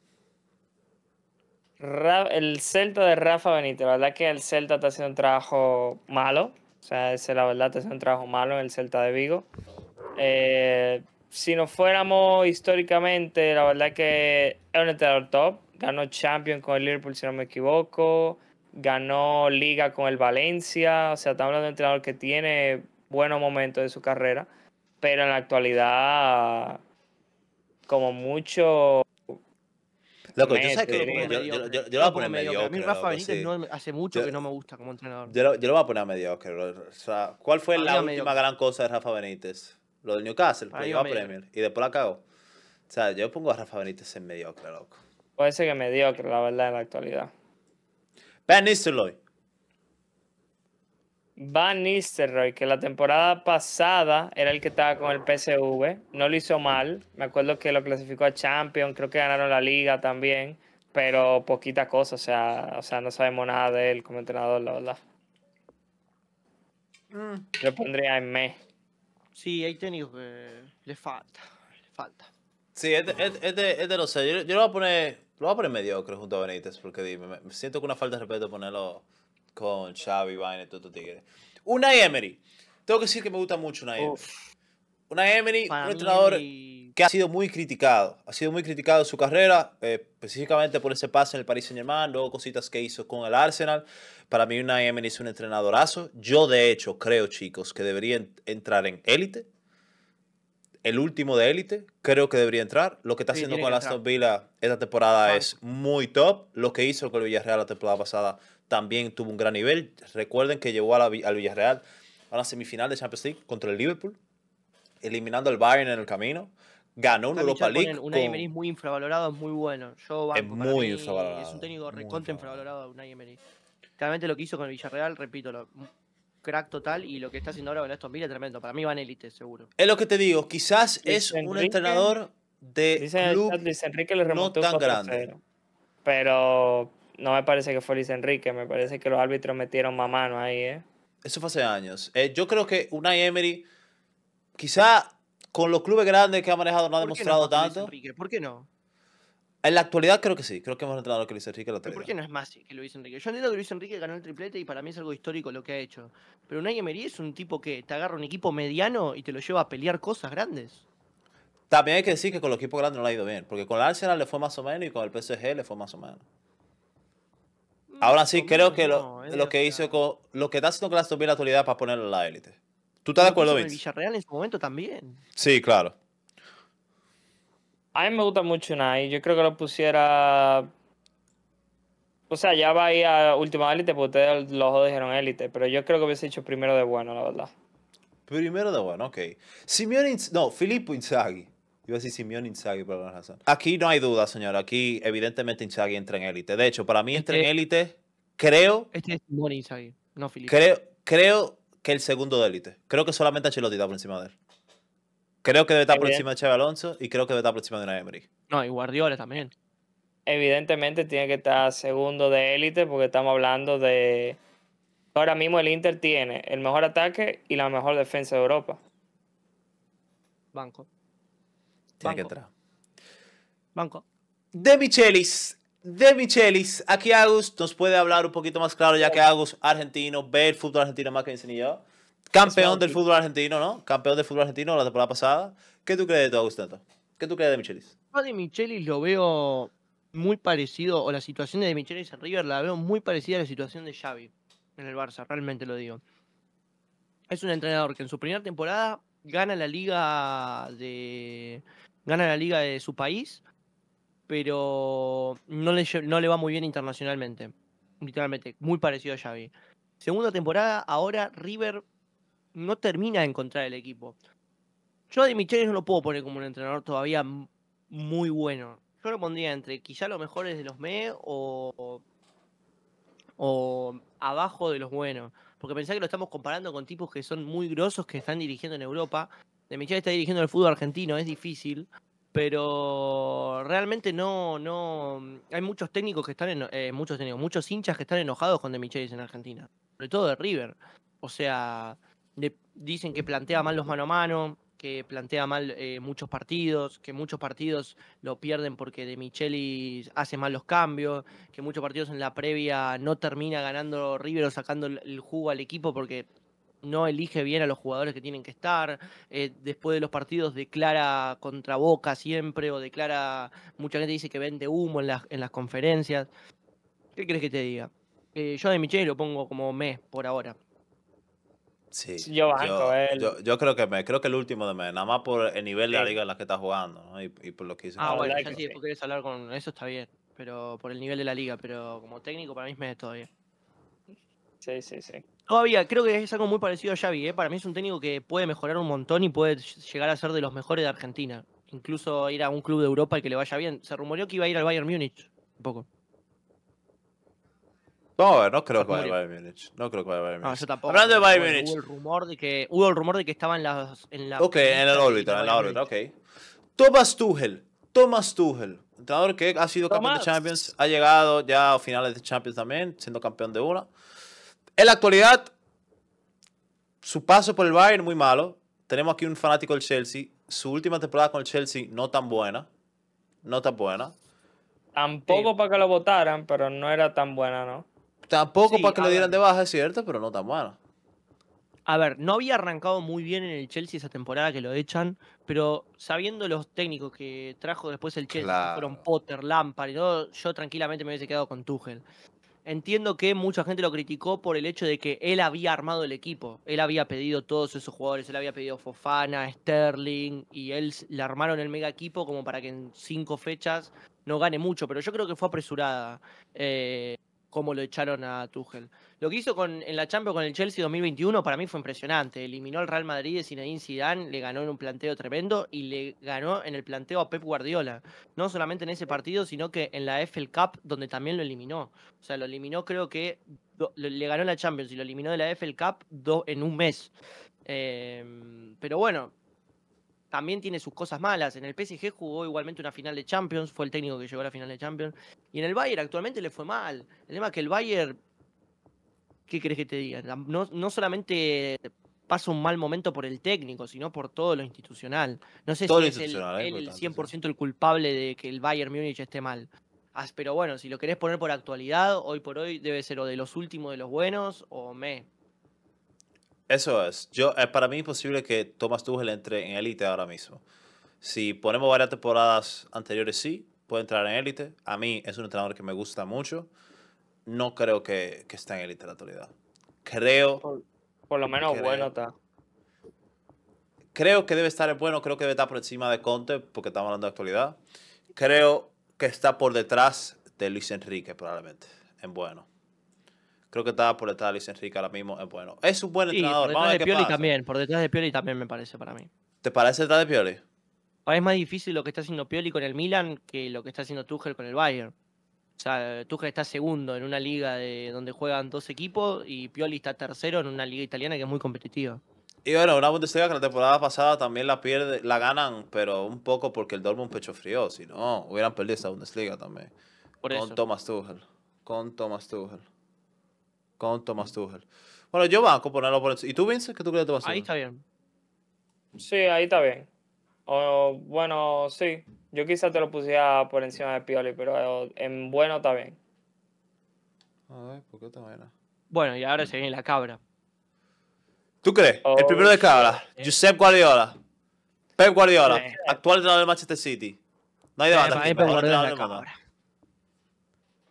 el Celta de Rafa Benítez. La verdad que el Celta está haciendo un trabajo malo. O sea, es la verdad, está haciendo un trabajo malo en el Celta de Vigo. Eh, si no fuéramos históricamente, la verdad que es un entrenador top. Ganó Champions con el Liverpool, si no me equivoco ganó liga con el Valencia, o sea, estamos hablando de un entrenador que tiene buenos momentos de su carrera, pero en la actualidad, como mucho... Loco, yo, sé que yo, yo, yo, lo voy a poner medio. A mí Rafa Benítez hace mucho que no me gusta como entrenador. Yo lo, voy a poner medio. O sea, ¿cuál fue la última gran cosa de Rafa Benítez? Lo del Newcastle, que Premier. Y después la cago. O sea, yo pongo a Rafa Benítez en mediocre, loco. Puede ser que mediocre, la verdad, en la actualidad. Van Nistelrooy. Van Nistelrooy, que la temporada pasada era el que estaba con el PSV, no lo hizo mal. Me acuerdo que lo clasificó a Champions, creo que ganaron la liga también, pero poquita cosa, o sea, o sea no sabemos nada de él como entrenador, la verdad. Lo mm. Yo pondría en mes. Sí, ahí tenido que le falta, le falta. Sí, este de, sé. yo, yo, lo voy a poner lo voy a poner mediocre junto a Benítez, porque me siento que una falta de respeto ponerlo con Xavi, Vaina todo tigre. Una Emery. Tengo que decir que me gusta mucho una Emery. Una Emery, un entrenador que ha sido muy criticado. Ha sido muy criticado en su carrera, eh, específicamente por ese pase en el Paris Saint-Germain, luego cositas que hizo con el Arsenal. Para mí, una Emery es un entrenadorazo. Yo, de hecho, creo, chicos, que debería entrar en élite el último de élite, creo que debería entrar. Lo que está haciendo con el Aston Villa esta temporada es muy top. Lo que hizo con el Villarreal la temporada pasada también tuvo un gran nivel. Recuerden que llevó a la, al Villarreal a la semifinal de Champions League contra el Liverpool, eliminando al Bayern en el camino. Ganó un Europa League. Un Emery muy infravalorado, es muy bueno. Yo es muy infravalorado. Es un técnico recontra infravalorado, un Emery. Claramente lo que hizo con el Villarreal, repito, lo, crack total y lo que está haciendo ahora con estos miles es tremendo. Para mí van élite, seguro. Es lo que te digo, quizás es un entrenador de Enrique tan grande. Pero no me parece que fue Luis Enrique, me parece que los árbitros metieron más mano ahí, ¿eh? Eso fue hace años. Eh, yo creo que Unai Emery, quizás con los clubes grandes que ha manejado no ha demostrado tanto. ¿Por qué no? En la actualidad creo que sí, creo que hemos lo que Luis Enrique lo ¿Por qué no es más que Luis Enrique? Yo entiendo que Luis Enrique ganó el triplete y para mí es algo histórico lo que ha hecho. Pero un Emery es un tipo que te agarra un equipo mediano y te lo lleva a pelear cosas grandes. También hay que decir que con los equipos grandes no le ha ido bien, porque con el Arsenal le fue más o menos y con el PSG le fue más o menos. Mm, Ahora sí, creo que lo, lo que hizo con, lo que está haciendo con la la actualidad para ponerlo en la élite. ¿Tú estás de acuerdo, Vince? El Villarreal en su momento también. Sí, claro. A mí me gusta mucho Unai. Yo creo que lo pusiera. O sea, ya va a ir a última élite, porque ustedes los dos dijeron élite, pero yo creo que hubiese hecho primero de bueno, la verdad. Primero de bueno, ok. Simeone No, Filippo Inzaghi. Yo iba a decir Simeón Inzaghi por alguna razón. Aquí no hay duda, señor, Aquí, evidentemente, Inzaghi entra en élite. De hecho, para mí entra en élite, creo. Este es Simeone Inzaghi, no Filippo. Creo, creo que el segundo de élite. Creo que solamente Chelotti está por encima de él. Creo que debe estar por encima de Alonso y creo que debe estar por de una Emery. No, y Guardiola también. Evidentemente tiene que estar segundo de élite porque estamos hablando de... Ahora mismo el Inter tiene el mejor ataque y la mejor defensa de Europa. Banco. Tiene que entrar. Banco. De Michelis. De Michelis. Aquí Agus nos puede hablar un poquito más claro, ya que Agus, argentino, ve el fútbol argentino más que enseñó Campeón del fútbol argentino, ¿no? Campeón del fútbol argentino la temporada pasada. ¿Qué tú crees de todo, Gustavo? ¿Qué tú crees de Michelis? Yo de Michelis lo veo muy parecido, o la situación de Michelis en River la veo muy parecida a la situación de Xavi en el Barça, realmente lo digo. Es un entrenador que en su primera temporada gana la liga de gana la liga de su país, pero no le, no le va muy bien internacionalmente. Literalmente, muy parecido a Xavi. Segunda temporada, ahora River no termina de encontrar el equipo. Yo a Michelis no lo puedo poner como un entrenador todavía muy bueno. Yo lo pondría entre quizá los mejores de los ME o, o abajo de los buenos. Porque pensá que lo estamos comparando con tipos que son muy grosos que están dirigiendo en Europa. De está dirigiendo el fútbol argentino, es difícil. Pero realmente no, no. Hay muchos técnicos que están en, eh, muchos técnicos, muchos hinchas que están enojados con De en Argentina. Sobre todo de River. O sea, dicen que plantea mal los mano a mano, que plantea mal eh, muchos partidos, que muchos partidos lo pierden porque De Micheli hace mal los cambios, que muchos partidos en la previa no termina ganando River o sacando el jugo al equipo porque no elige bien a los jugadores que tienen que estar, eh, después de los partidos declara contra Boca siempre o declara, mucha gente dice que vende humo en las, en las conferencias. ¿Qué crees que te diga? Eh, yo de Micheli lo pongo como mes por ahora yo Yo, creo que me, creo que el último de mes, nada más por el nivel de la liga en la que está jugando, y, por lo que hizo. Ah, bueno, ya si después querés hablar con eso está bien, pero por el nivel de la liga, pero como técnico para mí es está todavía. Sí, sí, sí. Todavía, oh, creo que es algo muy parecido a Xavi, ¿eh? Para mí es un técnico que puede mejorar un montón y puede llegar a ser de los mejores de Argentina. Incluso ir a un club de Europa al que le vaya bien. Se rumoreó que iba a ir al Bayern Múnich, un poco. Vamos a ver, no creo que vaya a Bayern Múnich. No creo que vaya a Bayern Hablando de Bayern Múnich. Hubo el rumor de que, hubo el rumor de que estaba en la. En la ok, en el órbita, en la órbita, ok. Thomas Tuchel. Thomas Tuchel. Entrenador que ha sido campeón de Champions. Ha llegado ya a finales de Champions también, siendo campeón de una. En la actualidad, su paso por el Bayern muy malo. Tenemos aquí un fanático del Chelsea. Su última temporada con el Chelsea no tan buena. No tan buena. Tampoco para que lo votaran, pero no era tan buena, ¿no? Tampoco para que lo dieran de baja, es cierto, pero no tan malo. A ver, no había arrancado muy bien en el Chelsea esa temporada que lo echan, pero sabiendo los técnicos que trajo después el Chelsea, fueron Potter, Lampard, y todo, yo tranquilamente me hubiese quedado con Tuchel. Entiendo que mucha gente lo criticó por el hecho de que él había armado el equipo. Él había pedido todos esos jugadores, él había pedido Fofana, Sterling, y él le armaron el mega equipo como para que en cinco fechas no gane mucho. Pero yo creo que fue apresurada. Eh, cómo lo echaron a Tuchel. Lo que hizo con, en la Champions con el Chelsea 2021 para mí fue impresionante. Eliminó al Real Madrid de Zinedine Zidane, le ganó en un planteo tremendo y le ganó en el planteo a Pep Guardiola. No solamente en ese partido, sino que en la FL Cup, donde también lo eliminó. O sea, lo eliminó creo que le ganó la Champions y lo eliminó de la FL Cup en un mes. Em, pero bueno, también tiene sus cosas malas. En el PSG jugó igualmente una final de Champions, fue el técnico que llegó a la final de Champions. Y en el Bayern actualmente le fue mal. El tema es que el Bayern, ¿qué crees que te diga? No, solamente pasa un mal momento por el técnico, sino por todo lo institucional. No sé si es el, 100% el culpable de que el Bayern Múnich esté mal. Pero bueno, si lo querés poner por actualidad, hoy por hoy debe ser o de los últimos de los buenos o me. Eso es. Yo, eh, para mí es imposible que Thomas Tuchel entre en élite ahora mismo. Si ponemos varias temporadas anteriores, sí, puede entrar en élite. A mí es un entrenador que me gusta mucho. No creo que, que esté en élite en la actualidad. Creo. Por, lo menos bueno está. Creo que debe estar bueno, creo que debe estar por encima de Conte, porque estamos hablando de actualidad. Creo que está por detrás de Luis Enrique, probablemente, en bueno. Creo que está por detrás de Luis Enrique ahora mismo. Es bueno. Es un buen entrenador. Por detrás de Pioli también. Por detrás de Pioli también me parece para mí. ¿Te parece detrás de Pioli? es más difícil lo que está haciendo Pioli con el Milan que lo que está haciendo Tuchel con el Bayern. O sea, Tuchel está segundo en una liga de, donde juegan dos equipos y Pioli está tercero en una liga italiana que es muy competitiva. Y bueno, una Bundesliga que la temporada pasada también la pierde, la ganan, pero un poco porque el Dortmund pecho frío. Si no, hubieran perdido esa Bundesliga también. con Thomas Tuchel. Con Thomas Tuchel con Thomas Tuchel. Bueno, yo a componerlo por eso. ¿Y tú, Vince? ¿Qué tú crees de Thomas Tuchel? Ahí está bien. Sí, ahí está bien. O, bueno, sí. Yo quizás te lo pusiera por encima de Pioli, pero eh, en bueno está bien. A ver, ¿por qué está Bueno, y ahora se viene la cabra. ¿Tú crees? el oh, primero de cabra. Giuseppe Josep Guardiola. Pep Guardiola. Eh. Actual entrenador del Manchester City. No hay eh, debate. de la cabra.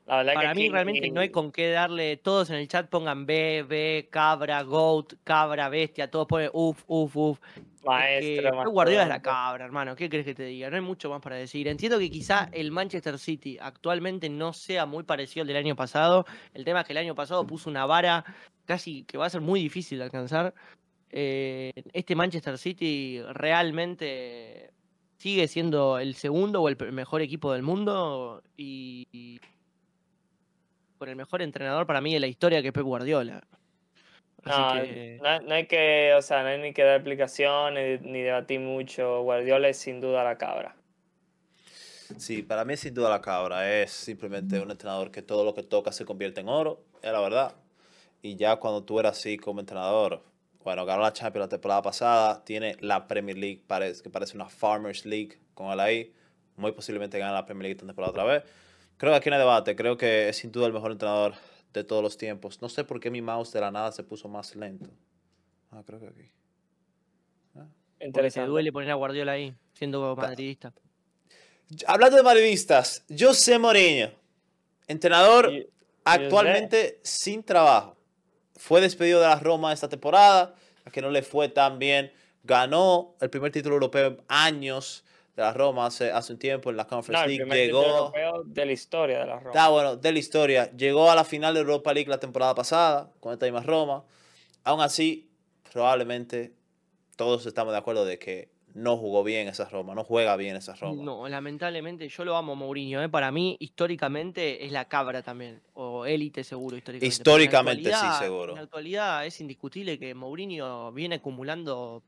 Para mí realmente no hay con qué darle. Todos en el chat pongan B, B, cabra, goat, cabra, bestia. Todos ponen uf, uf, uf. Maestro. es la cabra, hermano. ¿Qué crees que te diga? No hay mucho más para decir. Entiendo que quizá el Manchester City actualmente no sea muy parecido al del año pasado. El tema es que el año pasado puso una vara casi que va a ser muy difícil de alcanzar. Eh, este Manchester City realmente sigue siendo el segundo o el mejor equipo del mundo y por el mejor entrenador para mí de la historia que es Pep Guardiola. No, no, hay que, o sea, no hay ni que dar explicaciones ni, debatir mucho. Guardiola es sin duda la cabra. Sí, para mí es sin duda la cabra. Es simplemente un entrenador que todo lo que toca se convierte en oro, es la verdad. Y ya cuando tú eras así como entrenador, bueno, ganó la Champions la temporada pasada, tiene la Premier League, que parece una Farmers League con él ahí. Muy posiblemente gana la Premier League esta temporada otra vez Creo que aquí no hay debate. Creo que es sin duda el mejor entrenador de todos los tiempos. No sé por qué mi mouse de la nada se puso más lento. Ah, creo que aquí. Ah, se duele poner a Guardiola ahí, siendo madridista. Hablando de madridistas, José Mourinho, entrenador actualmente sin trabajo. Fue despedido de la Roma esta temporada, a que no le fue tan bien. Ganó el primer título europeo en años de la Roma hace, hace un tiempo en la Conference League. Llegó de la historia de la Roma. Está ah, bueno, de la historia. Llegó a la final de Europa League la temporada pasada con esta misma Roma. Aún así, probablemente todos estamos de acuerdo de que no jugó bien esa Roma, no juega bien esa Roma. No, lamentablemente yo lo amo Mourinho, ¿eh? para mí históricamente es la cabra también, o élite seguro históricamente. Históricamente sí, seguro. En la actualidad es indiscutible que Mourinho viene acumulando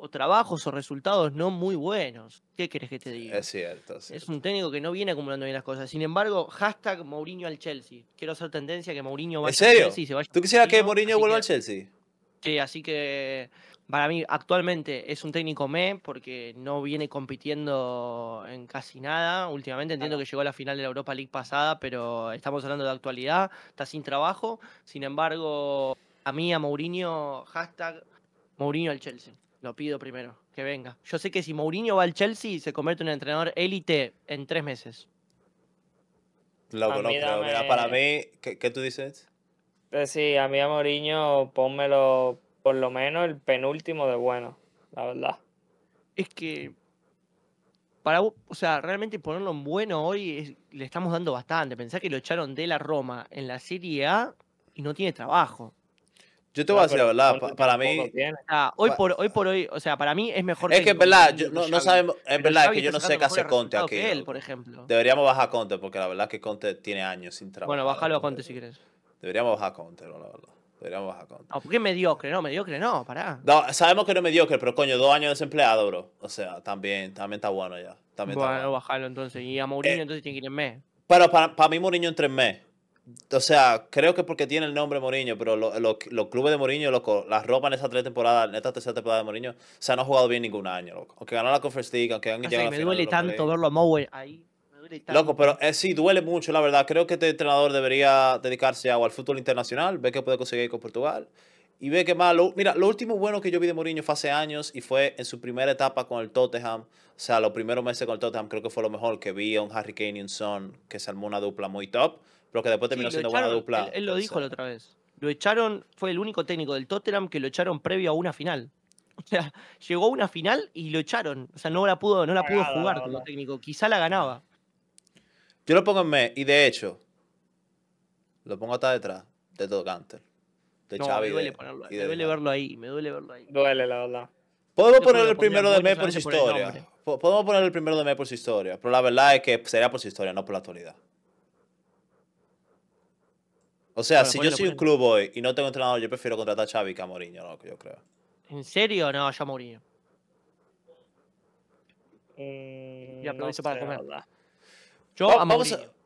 o trabajos o resultados no muy buenos. ¿Qué querés que te diga? Es cierto. Es, un técnico que no viene acumulando bien las cosas. Sin embargo, hashtag Mourinho al Chelsea. Quiero hacer tendencia que Mourinho vaya ¿En serio? al Chelsea. se ¿Tú quisieras que Mourinho vuelva al Chelsea? Sí, así que para mí actualmente es un técnico me porque no viene compitiendo en casi nada. Últimamente entiendo que llegó a la final de la Europa League pasada, pero estamos hablando de actualidad, está sin trabajo. Sin embargo, a mí, a Mourinho, hashtag Mourinho al Chelsea. Lo pido primero, que venga. Yo sé que si Mourinho va al Chelsea, se convierte en un entrenador élite en tres meses. Lo no para mí, ¿qué, tú dices? Eh, sí, a mí a Mourinho, pónmelo por lo menos el penúltimo de bueno, la verdad. Es que para, o sea, realmente ponerlo en bueno hoy le estamos dando bastante. Pensá que lo echaron de la Roma en la Serie A y no tiene trabajo. Yo te voy a decir la verdad, para, mí. hoy, por, hoy por hoy, o sea, para mí es mejor. Es que es verdad, yo, no, no sabemos, es verdad es que yo no sé qué hace Conte aquí. por ejemplo. Deberíamos bajar a Conte, porque la verdad es que Conte tiene años sin trabajo. Bueno, bájalo a Conte si quieres. Deberíamos bajar a Conte, la verdad. Deberíamos bajar a Conte. No, porque mediocre, no, mediocre no, pará. No, sabemos que no es mediocre, pero coño, dos años desempleado, bro. O sea, también, también está bueno ya. También bueno, está bajarlo entonces. Y a eh, Mourinho entonces tiene que ir en mes. Pero para, para mí Mourinho en tres meses o sea, creo que porque tiene el nombre Moriño, pero los clubes de Moriño, loco, las ropas en esa tres temporadas, en esta tercera temporada de Moriño, se han no jugado bien ningún año, loco. Aunque ganó la Conference League, aunque han a Me duele tanto verlo a ahí. Loco, pero eh, sí, duele mucho, la verdad. Creo que este entrenador debería dedicarse a, al fútbol internacional, ver qué puede conseguir con Portugal. Y ve que más, mira, lo último bueno que yo vi de Moriño fue hace años y fue en su primera etapa con el Tottenham. O sea, los primeros meses con el Tottenham creo que fue lo mejor que vi un Harry Kane y un Son que se armó una dupla muy top pero que después terminó siendo dupla. Él, lo dijo la otra vez. Lo echaron, fue el único técnico del Tottenham que lo echaron previo a una final. O sea, llegó a una final y lo echaron. O sea, no la pudo, no la pudo jugar como técnico. Quizá la ganaba. Yo lo pongo en mes y de hecho, lo pongo hasta detrás de todo Canter. De Me duele, verlo ahí, me duele verlo ahí. Duele, la verdad. Podemos poner el primero de mes por su historia. Podemos poner el primero de mes por su historia. Pero la verdad es que sería por su historia, no por la actualidad. O sea, si yo soy un club hoy y no tengo entrenador, yo prefiero contratar a Xavi que a Mourinho, loco, yo creo. ¿En serio? No, eh, yo a Mourinho. Eh, ya aprovecho para comer. Yo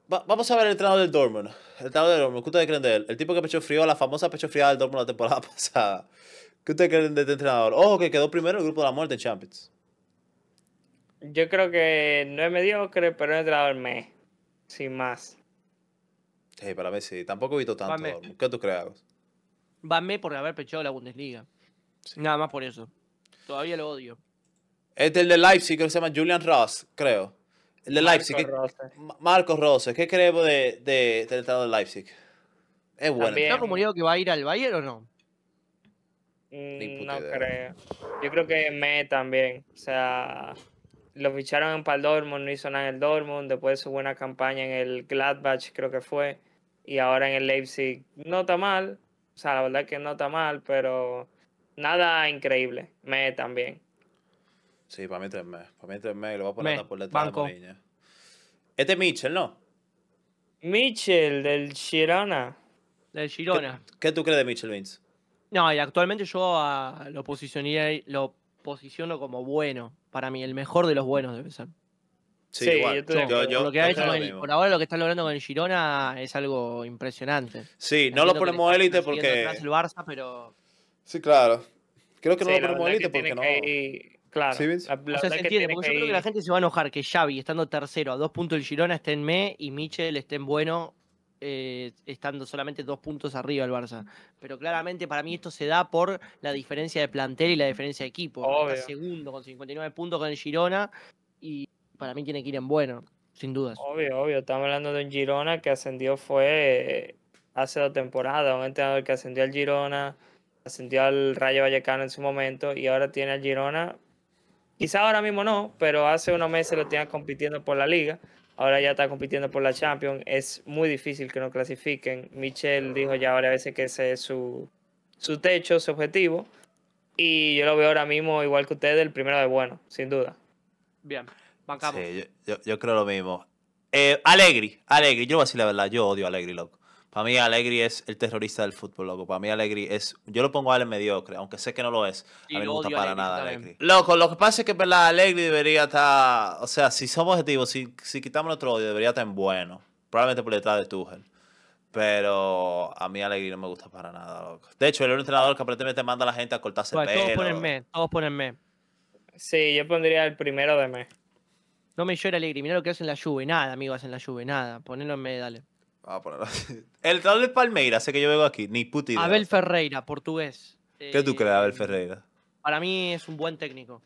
vamos, a, ver el entrenador del Dortmund. El entrenador del Dortmund, ¿qué ustedes creen de él? El tipo que pecho frío, la famosa pecho fría del Dortmund la temporada pasada. ¿Qué ustedes creen de este entrenador? Ojo que quedó primero el grupo de la muerte en Champions. Yo creo que no es mediocre, pero es entrenador mes. Sin más. Sí, para mí sí. Tampoco he visto tanto ¿Qué tú crees? Van por haber pechado la Bundesliga. Nada más por eso. Todavía lo odio. es el de Leipzig, creo que se llama Julian Ross, creo. El de Leipzig. Marcos Rose. ¿Qué creemos de, del estado de Leipzig? Es bueno. ¿Está comunicado que va a ir al Bayern o no? Mm, no creo. Yo creo que Me también. O sea, lo ficharon en el Dortmund, no hizo nada en el Dortmund. Después de su buena campaña en el Gladbach, creo que fue y ahora en el Leipzig no está mal, o sea, la verdad que no está mal, pero nada increíble. Me también. Sí, para mí Para mí y lo voy a poner por la banco. este es Mitchell, ¿no? Mitchell del Girona. Del Girona. ¿Qué, tú crees de Mitchell Vince? No, y actualmente yo ah, lo posicioné, lo posiciono como bueno. Para mí, el mejor de los buenos debe ser. Sí, lo que por ahora lo que están logrando con el Girona es algo impresionante. Sí, no lo ponemos élite porque. Barça, pero. Sí, claro. Creo que no lo ponemos élite porque no. Claro. la, o sea, se entiende, porque yo creo que la gente se va a enojar que Xavi, estando tercero a dos puntos el Girona, esté en Me y Michel esté en Bueno, eh, estando solamente dos puntos arriba del Barça. Pero claramente para mí esto se da por la diferencia de plantel y la diferencia de equipo. segundo con 59 puntos con el Girona y para mí tiene que ir en bueno, sin dudas. Obvio, obvio. Estamos hablando de un Girona que ascendió fue eh, hace dos temporadas, un entrenador que ascendió al Girona, ascendió al Rayo Vallecano en su momento y ahora tiene al Girona. Quizá ahora mismo no, pero hace unos meses lo tenía compitiendo por la liga. Ahora ya está compitiendo por la Champions. Es muy difícil que no clasifiquen. Michel dijo ya varias veces que ese es su, su techo, su objetivo. Y yo lo veo ahora mismo, igual que ustedes, el primero de bueno, sin duda. Bien. Sí, yo, creo lo mismo. Eh, Alegri, Alegri, yo voy a decir la verdad, yo odio a Alegri, loco. Para mí Alegri es el terrorista del fútbol, loco. Para mí Alegri es... Yo lo pongo a él mediocre, aunque sé que no lo es. a mí no me gusta para nada Loco, lo que pasa es que ¿verdad? Alegri debería estar... O sea, si somos objetivos, si, quitamos nuestro odio, debería estar en bueno. Probablemente por detrás de Tuchel. Pero a mí Alegri no me gusta para nada, loco. De hecho, él es un entrenador que aparentemente manda a la gente a cortarse el pelo. Sí, yo pondría el primero de mes. No me llora alegre. mirá lo que hacen la lluvia. Nada, amigo, hacen la lluvia, nada. Ponelo en medio, El tal de Palmeiras, sé que yo veo aquí, ni puta Abel Ferreira, portugués. ¿Qué tú eh, crees, Abel Ferreira? Para mí es un buen técnico.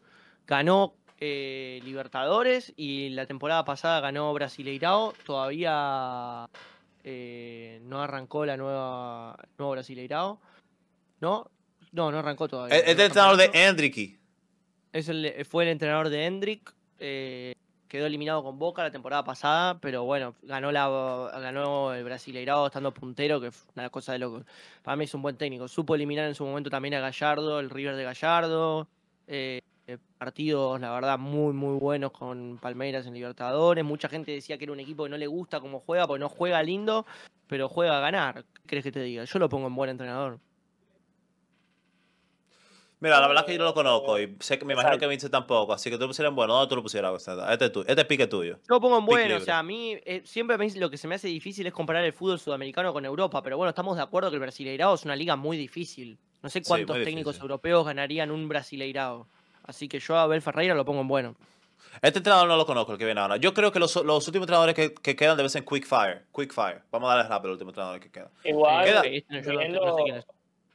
Ganó eh, Libertadores y la temporada pasada ganó Brasileirao. Todavía eh, no arrancó la nueva nuevo Brasileirao. ¿No? No, no arrancó todavía. Es el, entrenador de Hendrick. fue el entrenador de Hendrick quedó eliminado con Boca la temporada pasada, pero bueno, ganó la el Brasileirado estando puntero, que es una cosa de loco. Para mí es un buen técnico. Supo eliminar en su momento también a Gallardo, el River de Gallardo. Eh, partidos, la verdad, muy, muy buenos con Palmeiras en Libertadores. Mucha gente decía que era un equipo que no le gusta cómo juega, porque no juega lindo, pero juega a ganar. ¿Qué crees que te diga? Yo lo pongo en buen entrenador. Mira, la verdad es que yo no lo conozco y sé que me imagino que Vince tampoco, así que tú lo pusieras en bueno, no, tú lo pusieras, este, es este pique tuyo. Yo lo pongo en bueno, o sea, a mí eh, siempre lo que se me hace difícil es comparar el fútbol sudamericano con Europa, pero bueno, estamos de acuerdo que el brasileirado es una liga muy difícil. No sé cuántos técnicos europeos ganarían un brasileirado, así que yo a Abel Ferreira lo pongo en bueno. Este entrenador no lo conozco, el que viene ahora. Yo creo que los, últimos entrenadores que, quedan deben ser Quick Fire. Quick Fire. Vamos a darle rápido el último entrenador que queda. Igual, eh, este no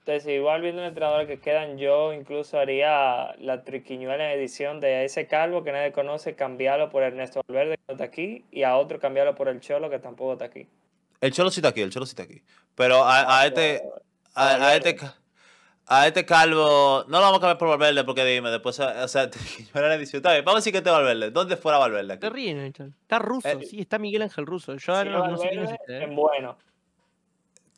entonces, igual viendo un entrenador que quedan, yo incluso haría la triquiñuela en edición de ese calvo que nadie conoce, cambiarlo por Ernesto Valverde, que no está aquí, y a otro cambiarlo por el Cholo, que tampoco está aquí. El Cholo sí está aquí, el Cholo sí está aquí. Pero a, a este. A, este a este calvo, no lo vamos a cambiar por Valverde porque dime, después, o sea, la edición. Está bien, vamos a decir que este Valverde. ¿Dónde fuera Valverde? Te ríen, está ruso, eh, sí, está Miguel Ángel Ruso. Yo sí, este, ¿eh? es Bueno.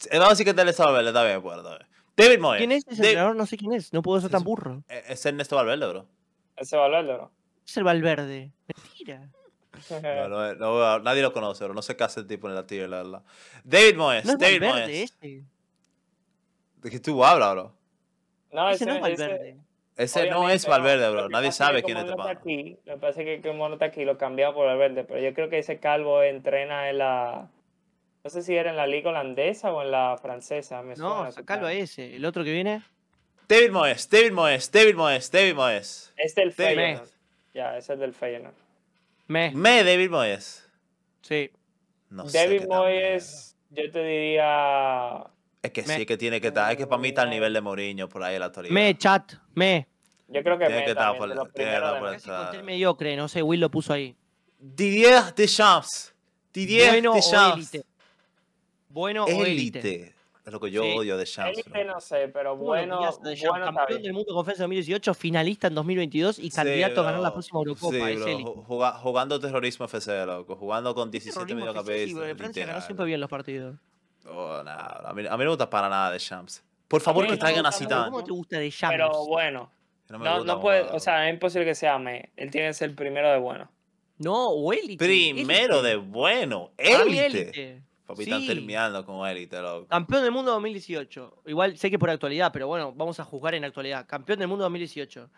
Eh, vamos a decir que este es Valverde, está bien, pues, está bien. David Moyes. ¿Quién es ese entrenador? No sé quién es. No puedo ser tan burro. Eh, es, Ernesto Valverde, bro. Ese Valverde, bro. Es el Valverde. Mentira. No, no, eh, ah, nadie lo conoce, bro. No sé qué hace el tipo en la tierra, David Moyes. No David Moyes. ¿De qué tú hablas, bro? No, ese, no es Valverde. Ese, ese no es Valverde, bro. Nadie sabe quién es este parece parece que el mono está aquí, lo cambiado por Valverde. Pero yo creo que ese calvo entrena en la no sé si era en la liga holandesa o en la francesa. no, sacalo a ese. ¿El otro que viene? David Moes, David Moes, David Moes, David Moes. Es del Feyenoord. Ya, ese es del Feyenoord. Me. Me, David Moes. Sí. No David Moyes Moes, yo te diría... Es que sí, que tiene que estar. Es que para mí está el nivel de Mourinho por ahí en la actualidad. Me, chat, me. Yo creo que me que estar por, tiene que estar por mediocre, no sé, Will lo puso ahí. Didier Deschamps. Didier bueno Deschamps. Bueno o élite. Es lo que yo odio de Shams. Élite no sé, pero bueno. campeón del mundo con conferencia 2018, finalista en 2022 y candidato a ganar la próxima Eurocopa. jugando terrorismo FC, loco. Jugando con 17 mediocampistas. de Francia ganó siempre bien los partidos. Oh, no, a, mí, a, mí, no me gusta para nada de Shams. Por favor, que traigan a Zidane. ¿Cómo te gusta de Shams? Pero bueno. No, no, puede, o sea, es imposible que se ame. Él tiene que ser el primero de bueno. No, o élite. Primero de bueno, élite. Papi, están terminando como élite, loco. Campeón del mundo 2018. Igual sé que por actualidad, pero bueno, vamos a jugar en actualidad. Campeón del mundo 2018.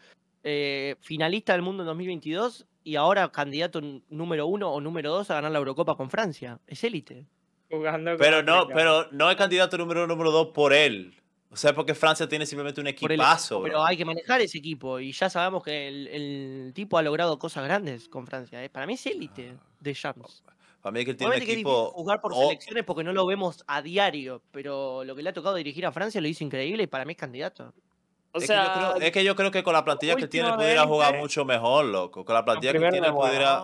Eh, finalista del mundo en 2022 y ahora candidato número uno o número dos a ganar la Eurocopa con Francia. Es élite. Jugando pero no, pero no es candidato número uno, número dos por él. O sea, porque Francia tiene simplemente un equipazo. pero hay que manejar ese equipo. Y ya sabemos que el, tipo ha logrado cosas grandes con Francia. ¿eh? Para mí es élite ah, de Champs. Para mí que él tiene equipo... jugar por selecciones porque no lo vemos a diario, pero lo que le ha tocado dirigir a Francia lo hizo increíble y para mí es candidato. O sea, es que yo creo que con la plantilla que tiene pudiera jugar mucho mejor, loco. Con la plantilla que tiene pudiera.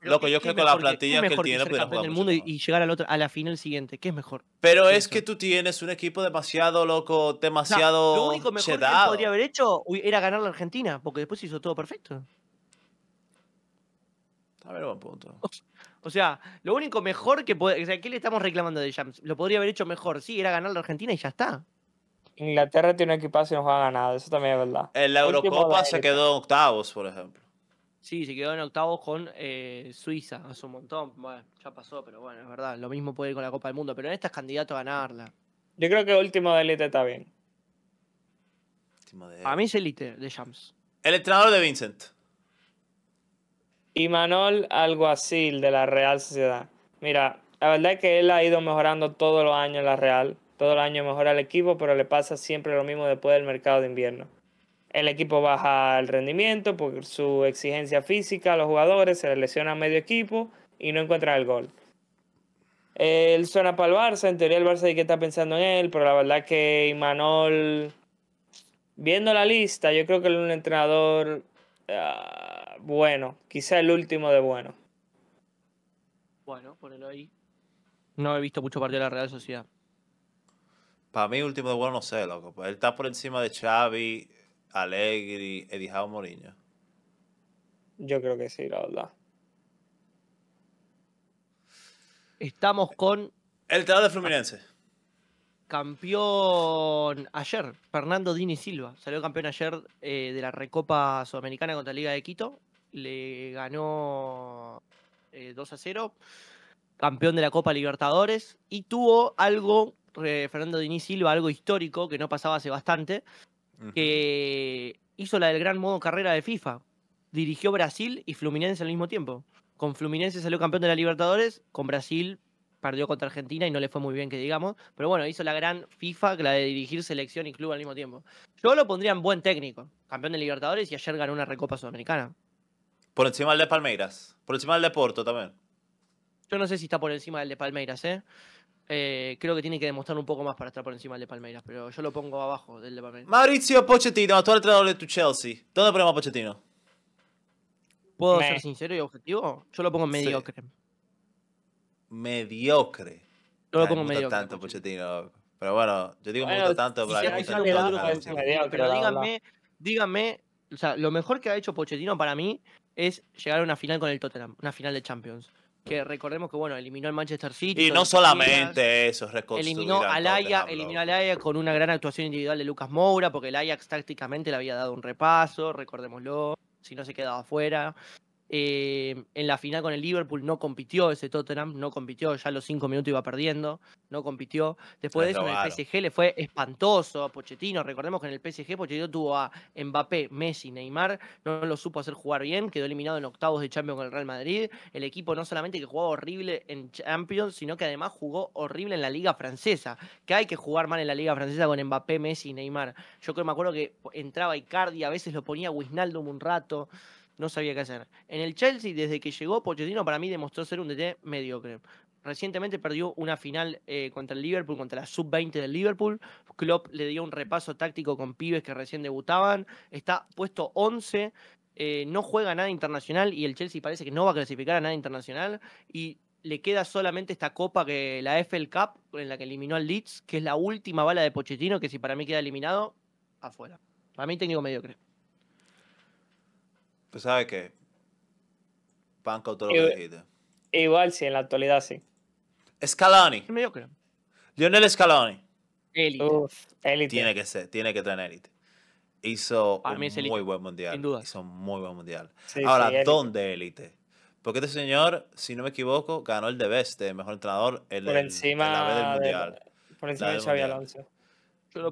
loco, yo creo que con la plantilla que, tiene pudiera jugar. el mundo y, y, llegar al otro, a la final siguiente, ¿qué es mejor? Pero es que tú tienes un equipo demasiado loco, demasiado. lo único mejor que podría haber hecho era ganar la Argentina, porque después hizo todo perfecto. A ver, buen punto. O sea, lo único mejor que puede. O sea, ¿qué le estamos reclamando de Jams? Lo podría haber hecho mejor. Sí, era ganar la Argentina y ya está. Inglaterra tiene un equipazo y nos juega ganado, eso también es verdad. En la Eurocopa se quedó en octavos, por ejemplo. Sí, se quedó en octavos con eh, Suiza hace un montón. Bueno, ya pasó, pero bueno, es verdad. Lo mismo puede ir con la Copa del Mundo, pero en esta es candidato a ganarla. Yo creo que último de élite está bien. Último de... A mí es elite de Jams. El entrenador de Vincent. Y Manol Alguacil de la Real Sociedad. Mira, la verdad es que él ha ido mejorando todos los años en la Real. Todo el año mejora el equipo, pero le pasa siempre lo mismo después del mercado de invierno. El equipo baja el rendimiento por su exigencia física los jugadores, se les lesiona a medio equipo y no encuentra el gol. Él suena para el Barça, en teoría el Barça dice que está pensando en él, pero la verdad es que Imanol, viendo la lista, yo creo que es un entrenador ah, bueno, quizá el último de bueno. Bueno, ponelo ahí. No he visto mucho partido de la Real Sociedad. Para mí, último de bueno, no sé, loco. Pues él está por encima de Xavi, Allegri, Edijao Moriño. Yo creo que sí, la verdad. Estamos con. El teatro de Fluminense. Campeón ayer, Fernando Dini Silva. Salió campeón ayer eh, de la Recopa Sudamericana contra la Liga de Quito le ganó 2 eh, a 0, campeón de la Copa Libertadores, y tuvo algo, eh, Fernando Diniz Silva, algo histórico que no pasaba hace bastante, que hizo la del gran modo carrera de FIFA. Dirigió Brasil y Fluminense al mismo tiempo. Con Fluminense salió campeón de la Libertadores, con Brasil perdió contra Argentina y no le fue muy bien que digamos, pero bueno, hizo la gran FIFA, la de dirigir selección y club al mismo tiempo. Yo lo pondría en buen técnico, campeón de Libertadores y ayer ganó una Recopa Sudamericana. Por encima del de Palmeiras. Por encima del de Porto también. Yo no sé si está por encima del de Palmeiras, ¿eh? ¿eh? creo que tiene que demostrar un poco más para estar por encima del de Palmeiras, pero yo lo pongo abajo del de Palmeiras. Mauricio Pochettino, actual entrenador de tu Chelsea. ¿Dónde ponemos Pochettino? ¿Puedo ser sincero y objetivo? Yo lo pongo mediocre. Mediocre. Yo lo pongo me tanto Pochettino. Pero bueno, yo digo mucho tanto, me pero díganme, díganme, o sea, lo mejor que ha hecho Pochettino para mí es llegar a una final con el Tottenham, una final de Champions. Que recordemos que, bueno, eliminó al Manchester City. Y no solamente eso, Eliminó al Ajax, eliminó al Ajax con una gran actuación individual de Lucas Moura, porque el Ajax tácticamente le había dado un repaso, recordémoslo, si no se quedaba afuera. Eh, en la final con el Liverpool no compitió ese Tottenham, no compitió, ya los cinco minutos iba perdiendo, no compitió. Después de eso, en el PSG le fue espantoso a Pochettino. Recordemos que en el PSG Pochettino tuvo a Mbappé, Messi, Neymar, no lo supo hacer jugar bien, quedó eliminado en octavos de Champions con el Real Madrid. El equipo no solamente que jugó horrible en Champions, sino que además jugó horrible en la Liga Francesa, que hay que jugar mal en la Liga Francesa con Mbappé, Messi y Neymar. Yo creo, me acuerdo que entraba Icardi, a veces lo ponía Wijnaldum un rato no sabía qué hacer. En el Chelsea, desde que llegó, Pochettino para mí demostró ser un DT mediocre. Recientemente perdió una final eh, contra el Liverpool, contra la sub-20 del Liverpool. Klopp le dio un repaso táctico con pibes que recién debutaban. Está puesto 11, eh, no juega nada internacional y el Chelsea parece que no va a clasificar a nada internacional. Y le queda solamente esta copa que la FL Cup, en la que eliminó al Leeds, que es la última bala de Pochettino, que si para mí queda eliminado, afuera. Para mí técnico mediocre. Pues sabes qué? Banco todo lo que dijiste. Igual sí, en la actualidad sí. Scaloni. Lionel Scaloni. Élite. Tiene que ser, tiene que en élite. Hizo un muy buen mundial. duda. Hizo un muy buen mundial. Ahora, ¿dónde élite? Porque este señor, si no me equivoco, ganó el de Beste, mejor entrenador, el, por encima del mundial. por encima de Xavi Alonso.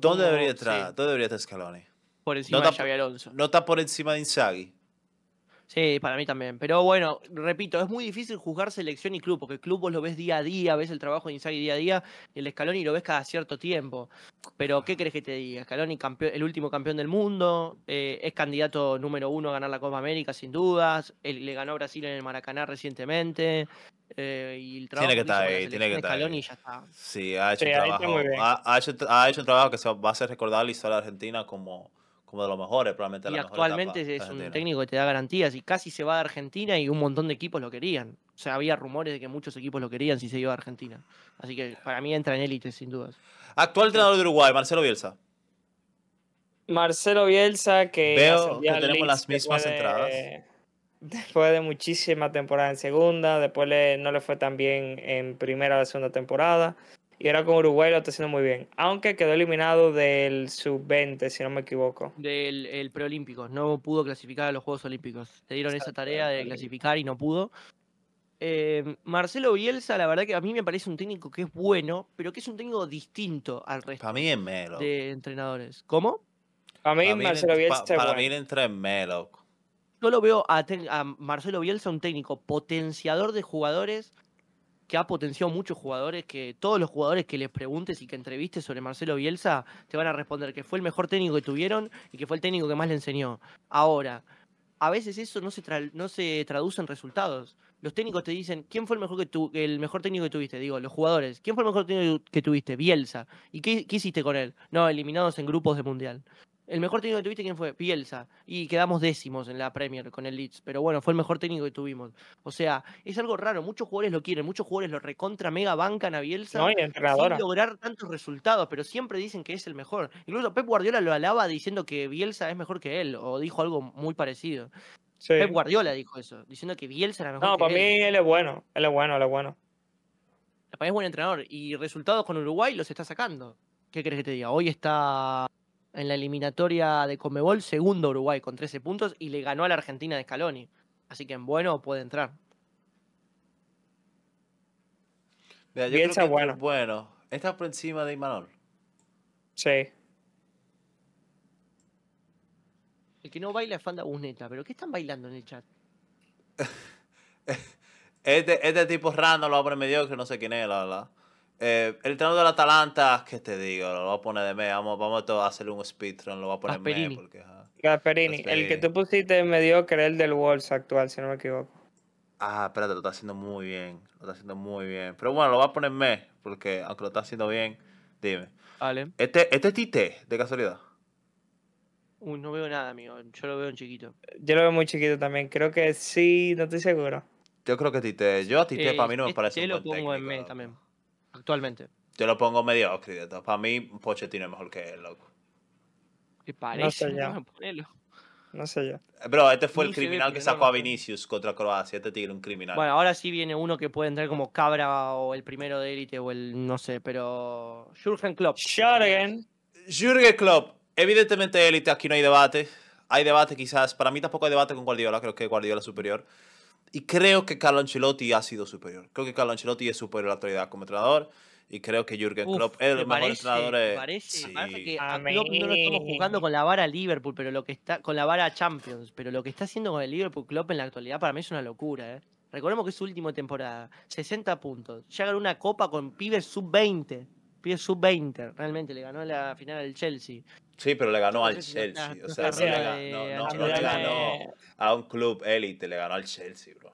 ¿Dónde, debería estar, ¿Dónde debería estar Scaloni? Por encima no de Xavi Alonso. No está por encima de Inzaghi. Sí, para mí también. Pero bueno, repito, es muy difícil juzgar selección y club, porque el club vos lo ves día a día, ves el trabajo de Inzaghi día a día, y el Scaloni lo ves cada cierto tiempo. Pero, ¿qué crees que te diga? Scaloni, el último campeón del mundo, eh, es candidato número uno a ganar la Copa América, sin dudas, le ganó Brasil en el Maracaná recientemente. Eh, y el trabajo tiene que estar ahí, tiene que estar ahí. Sí, ha hecho, un trabajo, ha, hecho, trabajo que se va a recordar recordable y solo Argentina como como de los mejores, probablemente. Y actualmente es un técnico que te da garantías y casi se va a Argentina y un montón de equipos lo querían. O sea, había rumores de que muchos equipos lo querían si se iba a Argentina. Así que para mí entra en élite, sin dudas. Actual entrenador de Uruguay, Marcelo Bielsa. Marcelo Bielsa, que. Veo que tenemos las mismas entradas. después de muchísima temporada en segunda, después no le fue tan bien en primera o segunda temporada. Y ahora con Uruguay lo está haciendo muy bien. Aunque quedó eliminado del sub-20, si no me equivoco. Del preolímpico. No pudo clasificar a los Juegos Olímpicos. Te dieron esa tarea de clasificar y no pudo. Em, Marcelo Bielsa, la verdad que a mí me parece un técnico que es bueno, pero que es un técnico distinto al resto para mí Melo. de entrenadores. ¿Cómo? Para mí, Marcelo Bielsa. para mí entra en Melo. Yo lo veo a Marcelo Bielsa un técnico potenciador de jugadores que ha potenciado muchos jugadores, que todos los jugadores que les preguntes y que entrevistes sobre Marcelo Bielsa te van a responder que fue el mejor técnico que tuvieron y que fue el técnico que más le enseñó. Ahora, a veces eso no se, no se traduce en resultados. Los técnicos te dicen, ¿quién fue el mejor, que el mejor técnico que tuviste? Digo, los jugadores. ¿Quién fue el mejor técnico que tuviste? Bielsa. ¿Y qué, qué hiciste con él? No, eliminados en grupos de mundial. El mejor técnico que tuviste, ¿quién fue? Bielsa. Y quedamos décimos en la Premier con el Leeds. Pero bueno, fue el mejor técnico que tuvimos. O sea, es algo raro. Muchos jugadores lo quieren, muchos jugadores lo recontra mega bancan a Bielsa. No, sin lograr tantos resultados, pero siempre dicen que es el mejor. Incluso Pep Guardiola lo alaba diciendo que Bielsa es mejor que él, o dijo algo muy parecido. Pep Guardiola dijo eso, diciendo que Bielsa era mejor. No, para mí él es bueno, él es bueno, él es bueno. Para mí es buen entrenador y resultados con Uruguay los está sacando. ¿Qué crees que te diga? Hoy está en la eliminatoria de Comebol segundo Uruguay con 13 puntos y le ganó a la Argentina de Scaloni. Así que en bueno puede entrar. yo bueno. Bueno, está por encima de Imanol. Sí. El que no baila es Fanda Busneta, pero ¿qué están bailando en el chat? este, este tipo random, lo hombre mediocre, no sé quién es, la verdad. Eh, el entrenador del Atalanta, ¿qué te digo? Lo voy a poner de me. Vamos, vamos a hacer un speedrun, lo voy a poner de me. Porque, Gasperini. el que tú pusiste me dio era el del Wolves actual, si no me equivoco. Ah, espérate, lo está haciendo muy bien. Lo está haciendo muy bien. Pero bueno, lo voy a poner me, porque aunque lo está haciendo bien, dime. Este, este es Tite, de casualidad. no veo nada, amigo. Yo lo veo en chiquito. Yo lo veo muy chiquito también. Creo que sí, no estoy seguro. Yo creo que Tite. Yo a Tite eh, para mí no me este parece un buen lo pongo en también actualmente. Yo lo pongo mediocre, Para mí, Pochettino es mejor que él, loco. Y parece, no sé ya. No sé yo. Eh, bro, este fue el criminal que sacó a Vinicius contra Croacia. Este tigre, un criminal. Bueno, ahora sí viene uno que puede entrar como Cabra o el primero de élite o el no sé, pero. Jürgen Klopp. Jürgen. Jürgen Klopp. Evidentemente, élite, aquí no hay debate. Hay debate quizás. Para mí tampoco hay debate con Guardiola. Creo que Guardiola es superior. Y creo que Carlo Ancelotti ha sido superior. Creo que Carlo Ancelotti es superior a la actualidad como entrenador. Y creo que Jürgen Klopp es el mejor entrenador. parece, que no lo estamos jugando con la vara Liverpool, pero lo que está con la vara Champions, pero lo que está haciendo con el Liverpool Klopp en la actualidad para mí es una locura. ¿eh? Recordemos que es su última temporada, 60 puntos. Ya ganó una copa con pibes sub 20 pie sub-20, realmente le ganó la final al Chelsea. Sí, pero le ganó al Chelsea. O sea, no le, ganó, a un club élite, le ganó al Chelsea, bro.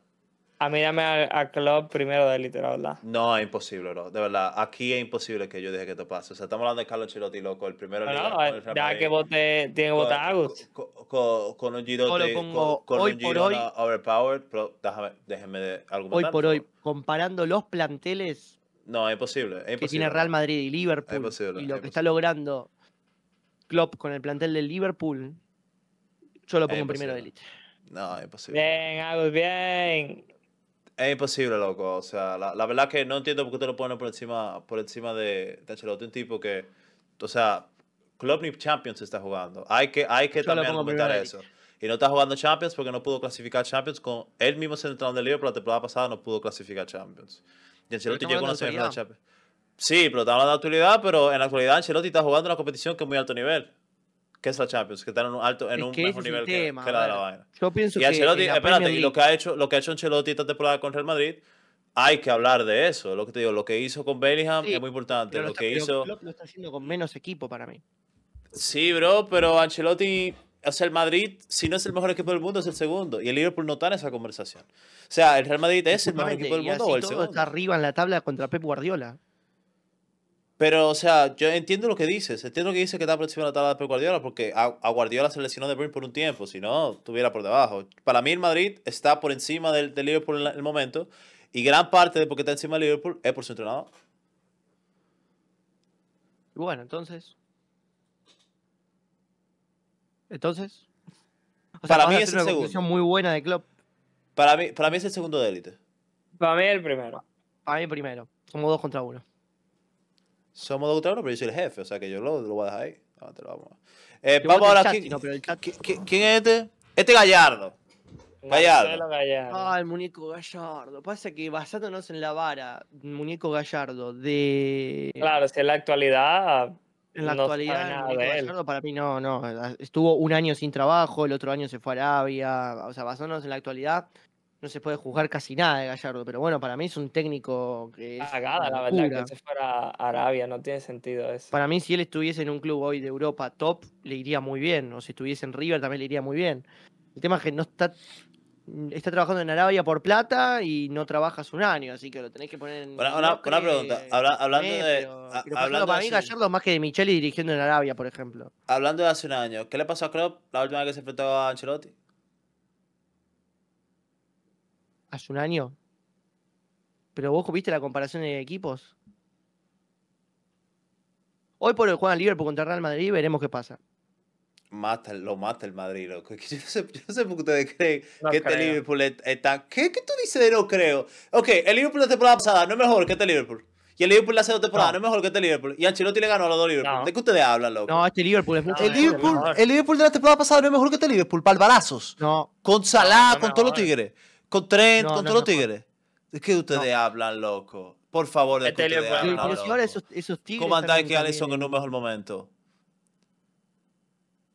A mí dame a, Club primero de élite, verdad. No, es imposible, bro. De verdad, aquí es imposible que yo deje que te pase. O sea, estamos hablando de Carlos Chirotti, loco, el primero. No, ya que vote, tiene que votar a Con, un Girotti, con, un Girotti overpowered, pero déjame, déjeme de Hoy por hoy, comparando los planteles, no, es posible. que tiene Real Madrid y Liverpool. y lo que está logrando Klopp con el plantel del Liverpool, yo lo pongo en primero de No, es posible. Bien, hago bien. Es imposible, loco. O sea, la, verdad que no entiendo por qué te lo ponen por encima, por encima de, de Un tipo que, o sea, Klopp ni Champions está jugando. Hay que, hay que también comentar eso. Y no está jugando Champions porque no pudo clasificar Champions. Con él mismo central del Liverpool la temporada pasada no pudo clasificar Champions. Y Ancelotti llegó a una semifinal de Champions. Sí, pero estaba de la actualidad, pero en la actualidad Ancelotti está jugando una competición que es muy alto nivel. Que es la Champions, que está en un alto, en un mejor nivel que, la de la vaina. Yo pienso y Ancelotti, espérate, y lo que ha hecho, lo que ha hecho Ancelotti esta temporada con Real Madrid, hay que hablar de eso. Lo que te digo, lo que hizo con Bellingham es muy importante. Lo, que hizo. lo está haciendo con menos equipo para mí. Sí, bro, pero Ancelotti o sea, el Madrid, si no es el mejor equipo del mundo, es el segundo. Y el Liverpool no está en esa conversación. O sea, el Real Madrid es el mejor equipo del mundo o el Está arriba en la tabla contra Pep Guardiola. Pero, o sea, yo entiendo lo que dices. Entiendo lo que dices que está por encima de la tabla de Pep Guardiola, porque a, Guardiola se lesionó de Bruyne por un tiempo. Si no, estuviera por debajo. Para mí, el Madrid está por encima del, Liverpool en el momento. Y gran parte de por qué está encima del Liverpool es por su entrenador. Bueno, entonces. Entonces. para mí es el una segundo. muy buena de Klopp. Para mí, para mí es el segundo de élite. Para mí el primero. Para mí el primero. Somos dos contra uno. Somos dos contra uno, pero yo soy el jefe, o sea que yo lo, lo voy a dejar ahí. vamos. Eh, ahora. ¿quién, ¿quién, es este? Este Gallardo. Gallardo. Gallardo. Ah, el muñeco Gallardo. Pasa que basándonos en la vara, muñeco Gallardo de. Claro, si en la actualidad en la actualidad, Gallardo para mí no, no. Ah, estuvo un año sin trabajo, el otro año se fue a Arabia. O sea, basándonos en la actualidad, no se puede juzgar casi nada de Gallardo. Pero bueno, para mí es un técnico que. Es Agada, ah, la verdad, que se fuera a Arabia, no tiene sentido eso. Para mí, si él estuviese en un club hoy de Europa top, le iría muy bien. O si estuviese en River, también le iría muy bien. El tema es que no está Mm, está trabajando en Arabia por plata y no hace un año, así que lo tenés que poner en. Una, pregunta. hablando de. hablando para mí, más que de y dirigiendo en Arabia, por ejemplo. Hablando de hace un año, ¿qué le pasó a Klopp la última vez que se enfrentó a Ancelotti? ¿Hace un año? Pero vos viste la comparación de equipos. Hoy por el juegan Liverpool contra Real Madrid, veremos qué pasa lo mata el Madrid, loco. Yo no sé, por qué ustedes creen que este Liverpool está... ¿Qué, ¿Qué tú dices de no creo? Ok, el Liverpool la temporada pasada no es mejor que este Liverpool. Y el Liverpool la temporada dos no. es mejor que este Liverpool. Y Ancelotti le ganó a los dos Liverpool. ¿De qué ustedes hablan, loco? No, este Liverpool este el Liverpool, el Liverpool de la temporada pasada no es mejor que este Liverpool. Palbalazos. No. Con Salah, con todos los tigres. Con Trent, con todos los tigres. ¿De qué ustedes hablan, loco? Por favor, de este qué ustedes hablan, loco. Esos, esos tigres ¿Cómo andáis que Alisson en un mejor momento?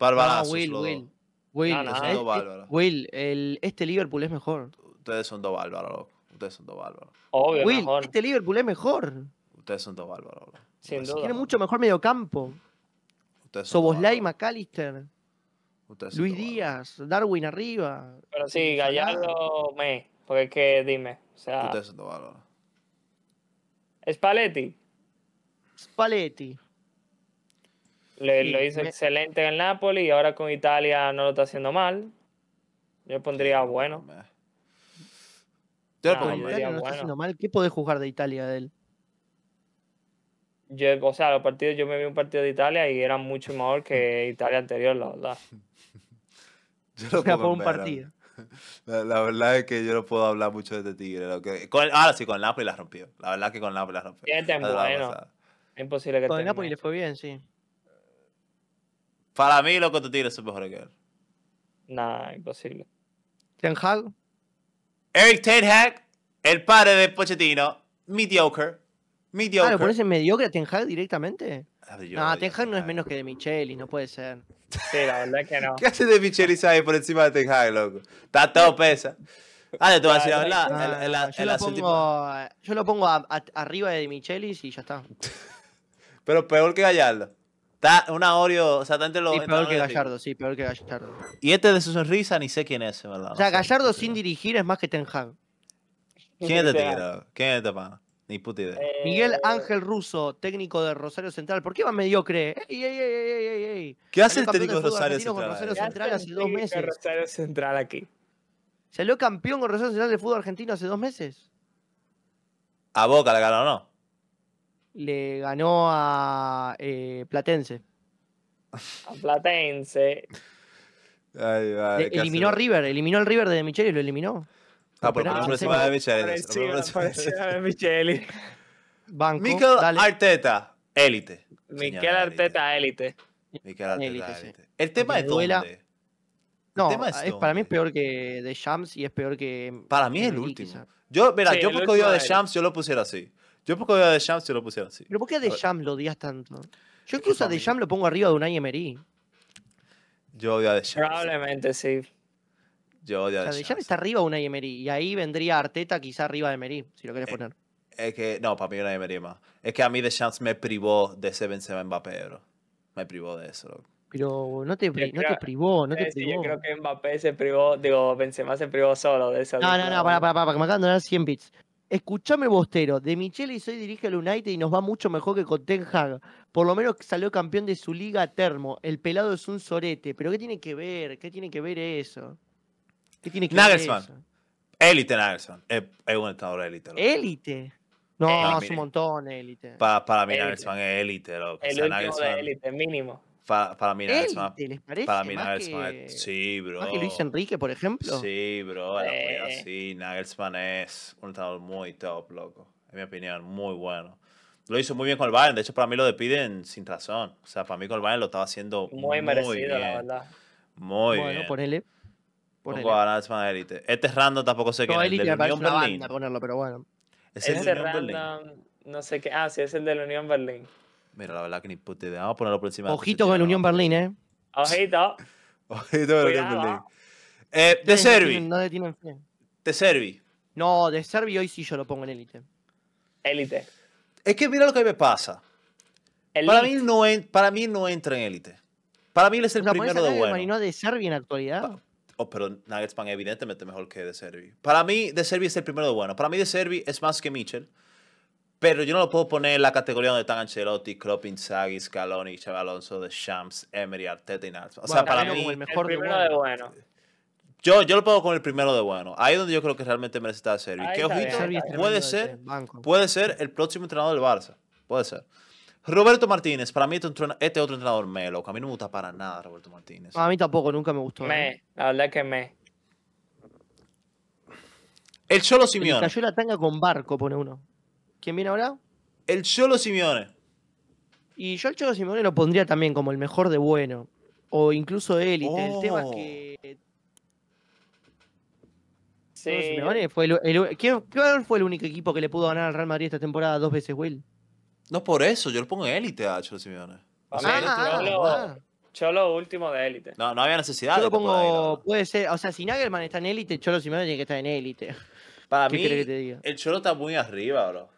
Bárbara. Ah, Will, Will. Will, no, este, Will el, este Liverpool es mejor. Ustedes son dos bárbaros, Ustedes son dos bárbaros. Obvio, Will, este Liverpool es mejor. Ustedes son dos bárbaros, loco. Tiene mucho mejor mediocampo. Soboslai, McAllister. Luis Díaz, Darwin arriba. Pero sí, Gallardo, me. Porque es que dime. O sea, Ustedes son dos bárbaros. Spalletti. Spalletti. Lo, hizo excelente en el Napoli y ahora con Italia no lo está haciendo mal. Yo pondría bueno. Yo, no, pondría bueno. ¿Qué podés jugar de Italia de él? Yo, o sea, los partidos, yo me vi un partido de Italia y era mucho mejor que Italia anterior, la verdad. yo lo o sea, un partido. La, verdad es que yo no puedo hablar mucho de este tigre. ahora sí, con Napoli la rompió. La verdad es que con Napoli la rompió. es bueno. imposible que Con Napoli le fue bien, sí. Para mí, loco, tu este tiro es mejor que él. Nah, imposible. Ten Hag. Eric Ten Hag, el padre de Pochettino, mediocre. Ah, mediocre. por eso es mediocre Ten Hag directamente. Ah, nah, no, Ten Hag no es menos que de Michelis, no puede ser. Sí, la verdad que no. ¿Qué hace de Michelis ahí por encima de Ten Hag, loco? Está todo pesa. Ah, te vas ah, a Yo lo pongo arriba de Michelis y ya está. Pero peor que Gallardo. Está una Oreo, o sea, está entre Sí, peor que Gallardo, sí, peor que Gallardo. Y este de su sonrisa ni sé quién es, ¿verdad? O sea, Gallardo sin dirigir es más que Ten Hag. ¿Quién es este ¿Quién es este pan? Ni puta idea. Eh, Miguel Ángel Russo, técnico de Rosario Central. ¿Por qué va mediocre? ¡Ey, ey, ey, ey, ey! ¿Qué hace el técnico de Rosario Central? Rosario Central hace dos meses. Rosario Central aquí. ¿Salió campeón con Rosario Central de fútbol argentino hace dos meses? A Boca la ganó, ¿no? le ganó a eh, Platense. A Platense. Ay, eliminó a River, eliminó al River de Micheli, lo eliminó. Ah, por una semana de Micheli. Micheli. Banco, Arteta, élite. Mikel Arteta, élite. Mikel Arteta, élite. El tema es dónde. No, el es para mí es peor que The Shams y es peor que. Para mí es el último. Yo, mira, yo porque odio The Shams, yo lo pusiera así. Yo a de Jam si lo pusiera así. ¿Pero por qué a The lo odias tanto? Yo que a The Jam lo pongo arriba de un Emery. Yo odio a The Probablemente sí. Yo odio a The Jam. O sea, The Jam está arriba de un Emery. Y ahí vendría Arteta quizá arriba de Emery, si lo quieres eh, poner. Es que, no, para mí una Emery más. Es que a mí The Jam me privó de ese Benzema Mbappé, bro. Me privó de eso, bro. Pero no te, no te privó, no te privó. Yo creo que Mbappé se privó, digo, Benzema se privó solo de eso. No, no, no, para, para, para, que me acaban de donar 100 bits. Escuchame, Bostero, de Michelle y soy dirige el United y nos va mucho mejor que con Ten Hag. Por lo menos salió campeón de su liga termo. El pelado es un sorete. ¿Pero qué tiene que ver? ¿Qué tiene que ver eso? ¿Qué tiene que ver eso? Élite Nagelsmann. Es, un de élite. ¿Élite? No, eh, es un montón élite. Para, para mí Nagelsmann es élite. El sea, élite, mínimo. Para, para mí nada es más. ¿Les parece? Para mí Nagelsmann que... Sí, bro. Más que Luis Enrique, por ejemplo. Sí, bro, eh. sí. Nagelsmann es un entrenador muy top, loco. En mi opinión, muy bueno. Lo hizo muy bien con el Bayern. De hecho, para mí lo despiden sin razón. O sea, para mí con el Bayern lo estaba haciendo muy, muy merecido, bien. la verdad. Muy bueno, bien. Bueno, ponele. ponele. Poco a Nagelsmann élite. Este es random tampoco sé qué quién es. El de Unión Berlín. Banda ponerlo, pero bueno. Es este el de Unión random, Berlín. No sé qué. Ah, sí, es el de la Unión Berlín. Mira, la verdad que ni puta Vamos a ponerlo por encima. Ojito con el Unión Berlín, ¿eh? Ojito. Ojito con Unión Berlín. Eh, de Servi. No De Servi. No, de Servi hoy sí yo lo pongo en élite. Élite. Es que mira lo que me pasa. Para mí, no entra en élite. Para mí él es el primero de bueno. no de Servi en actualidad? Oh, pero Nuggetspan evidentemente mejor que de Servi. Para mí, de Servi es el primero de bueno. Para mí, de Servi es más que Mitchell. Pero yo no lo puedo poner en la categoría donde están Ancelotti, Klopp, Inzaghi, Scaloni, Xavi Alonso, De Shams, Emery, Arteta y Nats. O sea, para mí... El, mejor primero de bueno. Yo, yo lo pongo con el primero de bueno. Ahí es donde yo creo que realmente merece estar Servi. Que ojito, puede ser, puede ser el próximo entrenador del Barça. Puede ser. Roberto Martínez, para mí este, este otro entrenador melo. A mí no me gusta para nada Roberto Martínez. A mí tampoco, nunca me gustó. Me, eh. la verdad es que me. El Cholo Simeone. Cayó la tanga con barco, pone uno. ¿Quién viene ahora? El Cholo Simeone. Y yo el Cholo Simeone lo pondría también como el mejor de bueno. O incluso élite. El tema es oh. que. Sí. Simeone fue el, fue el único equipo que le pudo ganar al Real Madrid esta temporada dos veces, Will? No por eso, yo lo pongo élite a Cholo Simeone. Ah, ah. Cholo, último de élite. No, no había necesidad. Yo lo pongo, puede ser, o sea, si Nagelman está en élite, Cholo Simeone tiene que estar en élite. Para mí, el Cholo está muy arriba, bro.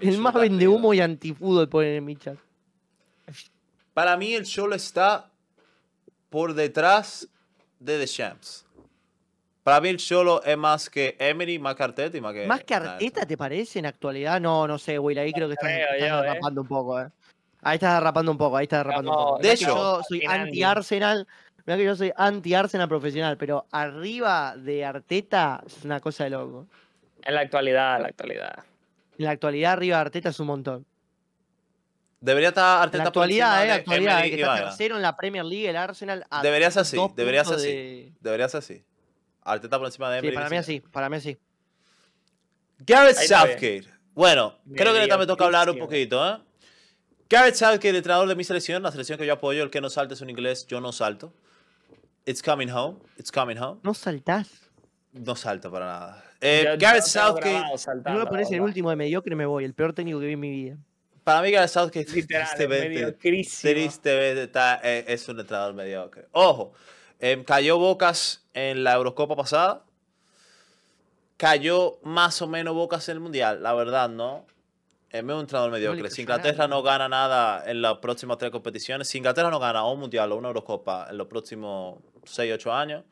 Es más vende humo y el poner en mi chat. Para mí el solo está por detrás de The Champs. Para mí el solo es más que Emery, más Arteta y más que... ¿Más que Arteta te parece en actualidad? No, no sé, güey, Ahí creo que estás, eh. un poco, eh. Ahí estás derrapando un poco, ahí estás derrapando un poco. De hecho, yo soy anti-Arsenal. Mira que yo soy anti-Arsenal profesional, pero arriba de Arteta es una cosa de loco. En la actualidad, en la actualidad. En la actualidad, arriba de Arteta es un montón. Debería estar Arteta en la actualidad, eh, eh, actualidad, eh, que está tercero en la Premier League, el Arsenal. Debería deberías así, deberías así. ser así. Arteta por encima de Emery. Sí, para mí así, para mí así. Gareth Southgate. Bueno, creo que también toca hablar un poquito, ¿eh? Gareth Southgate, el entrenador de mi selección, la selección que yo apoyo, el que no salte es un inglés, yo no salto. It's coming home, it's coming home. No saltás. No salto para nada. Eh, Gareth no Southgate. no saltando, no me el último de mediocre, me voy. El peor técnico que vi en mi vida. Para mí, Gareth Southgate Literal, tristemente, tristemente es un entrenador mediocre. Ojo, cayó Bocas en la Eurocopa pasada. Cayó más o menos Bocas en el Mundial, la verdad, ¿no? Es un entrenador mediocre. Si Inglaterra no gana nada en las próximas tres competiciones, si Inglaterra no gana un mundial o una Eurocopa en los próximos 6-8 años,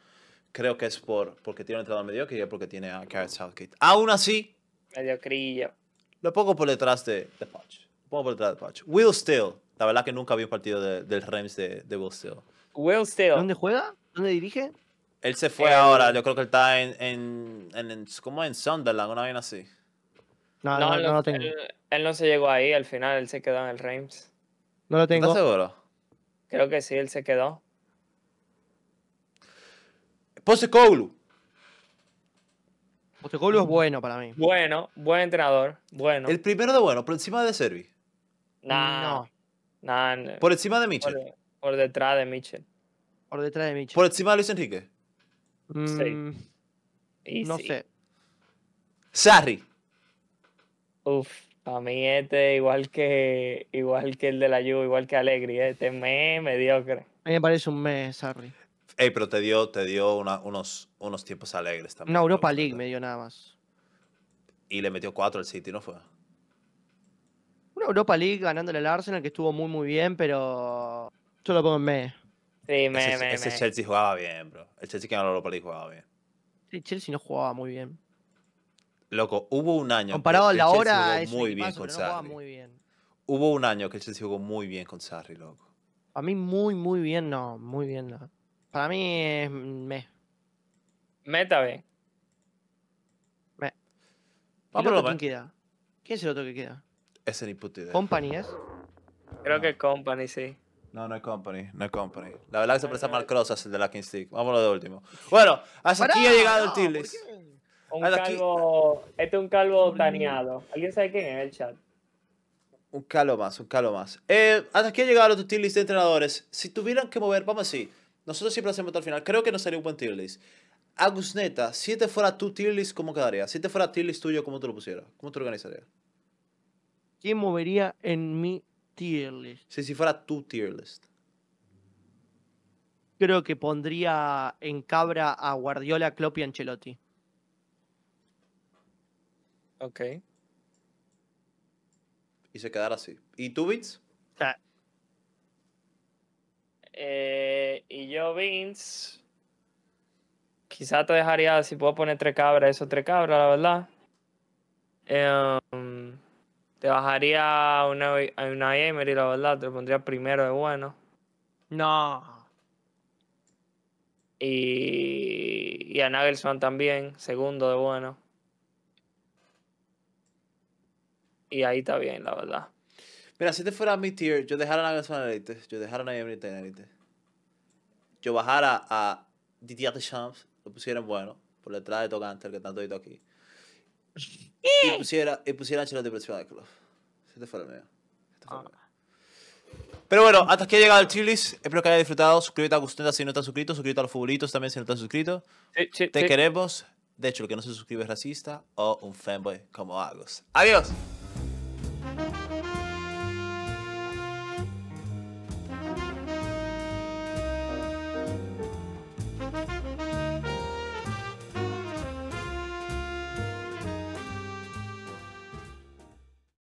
creo que es por porque tiene un entrenador mediocre y porque tiene a Garrett Southgate. Aún así, mediocrillo. Lo pongo por detrás de, de Patch. Lo pongo por detrás de Patch. Will Steel. La verdad que nunca vi un partido del Reims de, de, Will Steele. Will Steel. ¿Dónde juega? ¿Dónde dirige? Él se fue ahora. Yo creo que él está en, en, en, en en Sunderland, una vaina así. No, no, no, tengo. Él, no se llegó ahí al final, él se quedó en el Reims. No lo tengo. ¿Estás seguro? Creo que sí, él se quedó. Postecoglou. Postecoglou es bueno para mí. Bueno, buen entrenador. Bueno. El primero de bueno, por encima de Servi. No, no. por encima de Michel. Por, detrás de Michel. Por detrás de Michel. Por encima de Luis Enrique. Mm, sí. no sé. Sarri. Uf, a mí este igual que igual que el de la Juve, igual que Alegri, este me mediocre. A mí me parece un mes, Sarri. Ey, pero te dio, te dio unos, tiempos alegres también. Una Europa League me dio nada más. Y le metió cuatro al City, ¿no fue? Una Europa League ganándole al Arsenal que estuvo muy, muy bien, pero. Yo lo pongo en me. Sí, me, ese, ese Chelsea jugaba bien, bro. El Chelsea que ganó la Europa League jugaba bien. Sí, Chelsea no jugaba muy bien. Loco, hubo un año. Comparado a la hora, muy bien con no muy bien. Hubo un año que el Chelsea jugó muy bien con Sarri, loco. A mí muy, muy bien, no. Muy bien, no. Para mí es me. Meta Me. Vamos a ¿Quién es el otro que queda? Ese ni puta ¿Company es? Creo que que Company, sí. No, no es Company, no es Company. La verdad que se parece a Mark Cross el de la King Stick. Vámonos de último. Bueno, hasta aquí ha llegado el Tillis. Un calvo, este es un calvo taneado. ¿Alguien sabe quién es el chat? Un calo más, un calo más. Eh, hasta aquí ha llegado el Tillis de entrenadores. Si tuvieran que mover, vamos así. Nosotros siempre hacemos hasta el final. Creo que no sería un buen tier list. Agus Neta, si te este fuera tu tier list, ¿cómo quedaría? Si te este fuera tier list tuyo, ¿cómo te lo pusieras? ¿Cómo te organizarías? ¿Quién movería en mi tier list? Sí, si fuera tu tier list. Creo que pondría en cabra a Guardiola, Klopp y Ancelotti. Ok. Y se quedara así. ¿Y tú, bits? Eh, y yo, Vince, quizá te dejaría, si puedo poner tres cabras, esos tres cabras, la verdad. Em, te bajaría a una, una Emery, la verdad, te lo pondría primero de bueno. No. Y, y a Nagelsmann también, segundo de bueno. Y ahí está bien, la verdad. Mira, si te fuera mi tier, yo dejara a en Elite, yo dejara a Nagasona en Elite, yo bajara a Didier Champs, lo pusieran bueno, por detrás de el que tanto he visto aquí, y pusiera, y pusiera a de Club. Si te fuera el mío. Ah, Pero bueno, hasta que ha llegado el Chilis. Espero que hayas disfrutado. Suscríbete a Gustenda si no estás suscrito. Suscríbete a los favoritos también si no estás suscrito. Te queremos. De hecho, el que no se suscribe es racista o un fanboy como Agus. Adiós.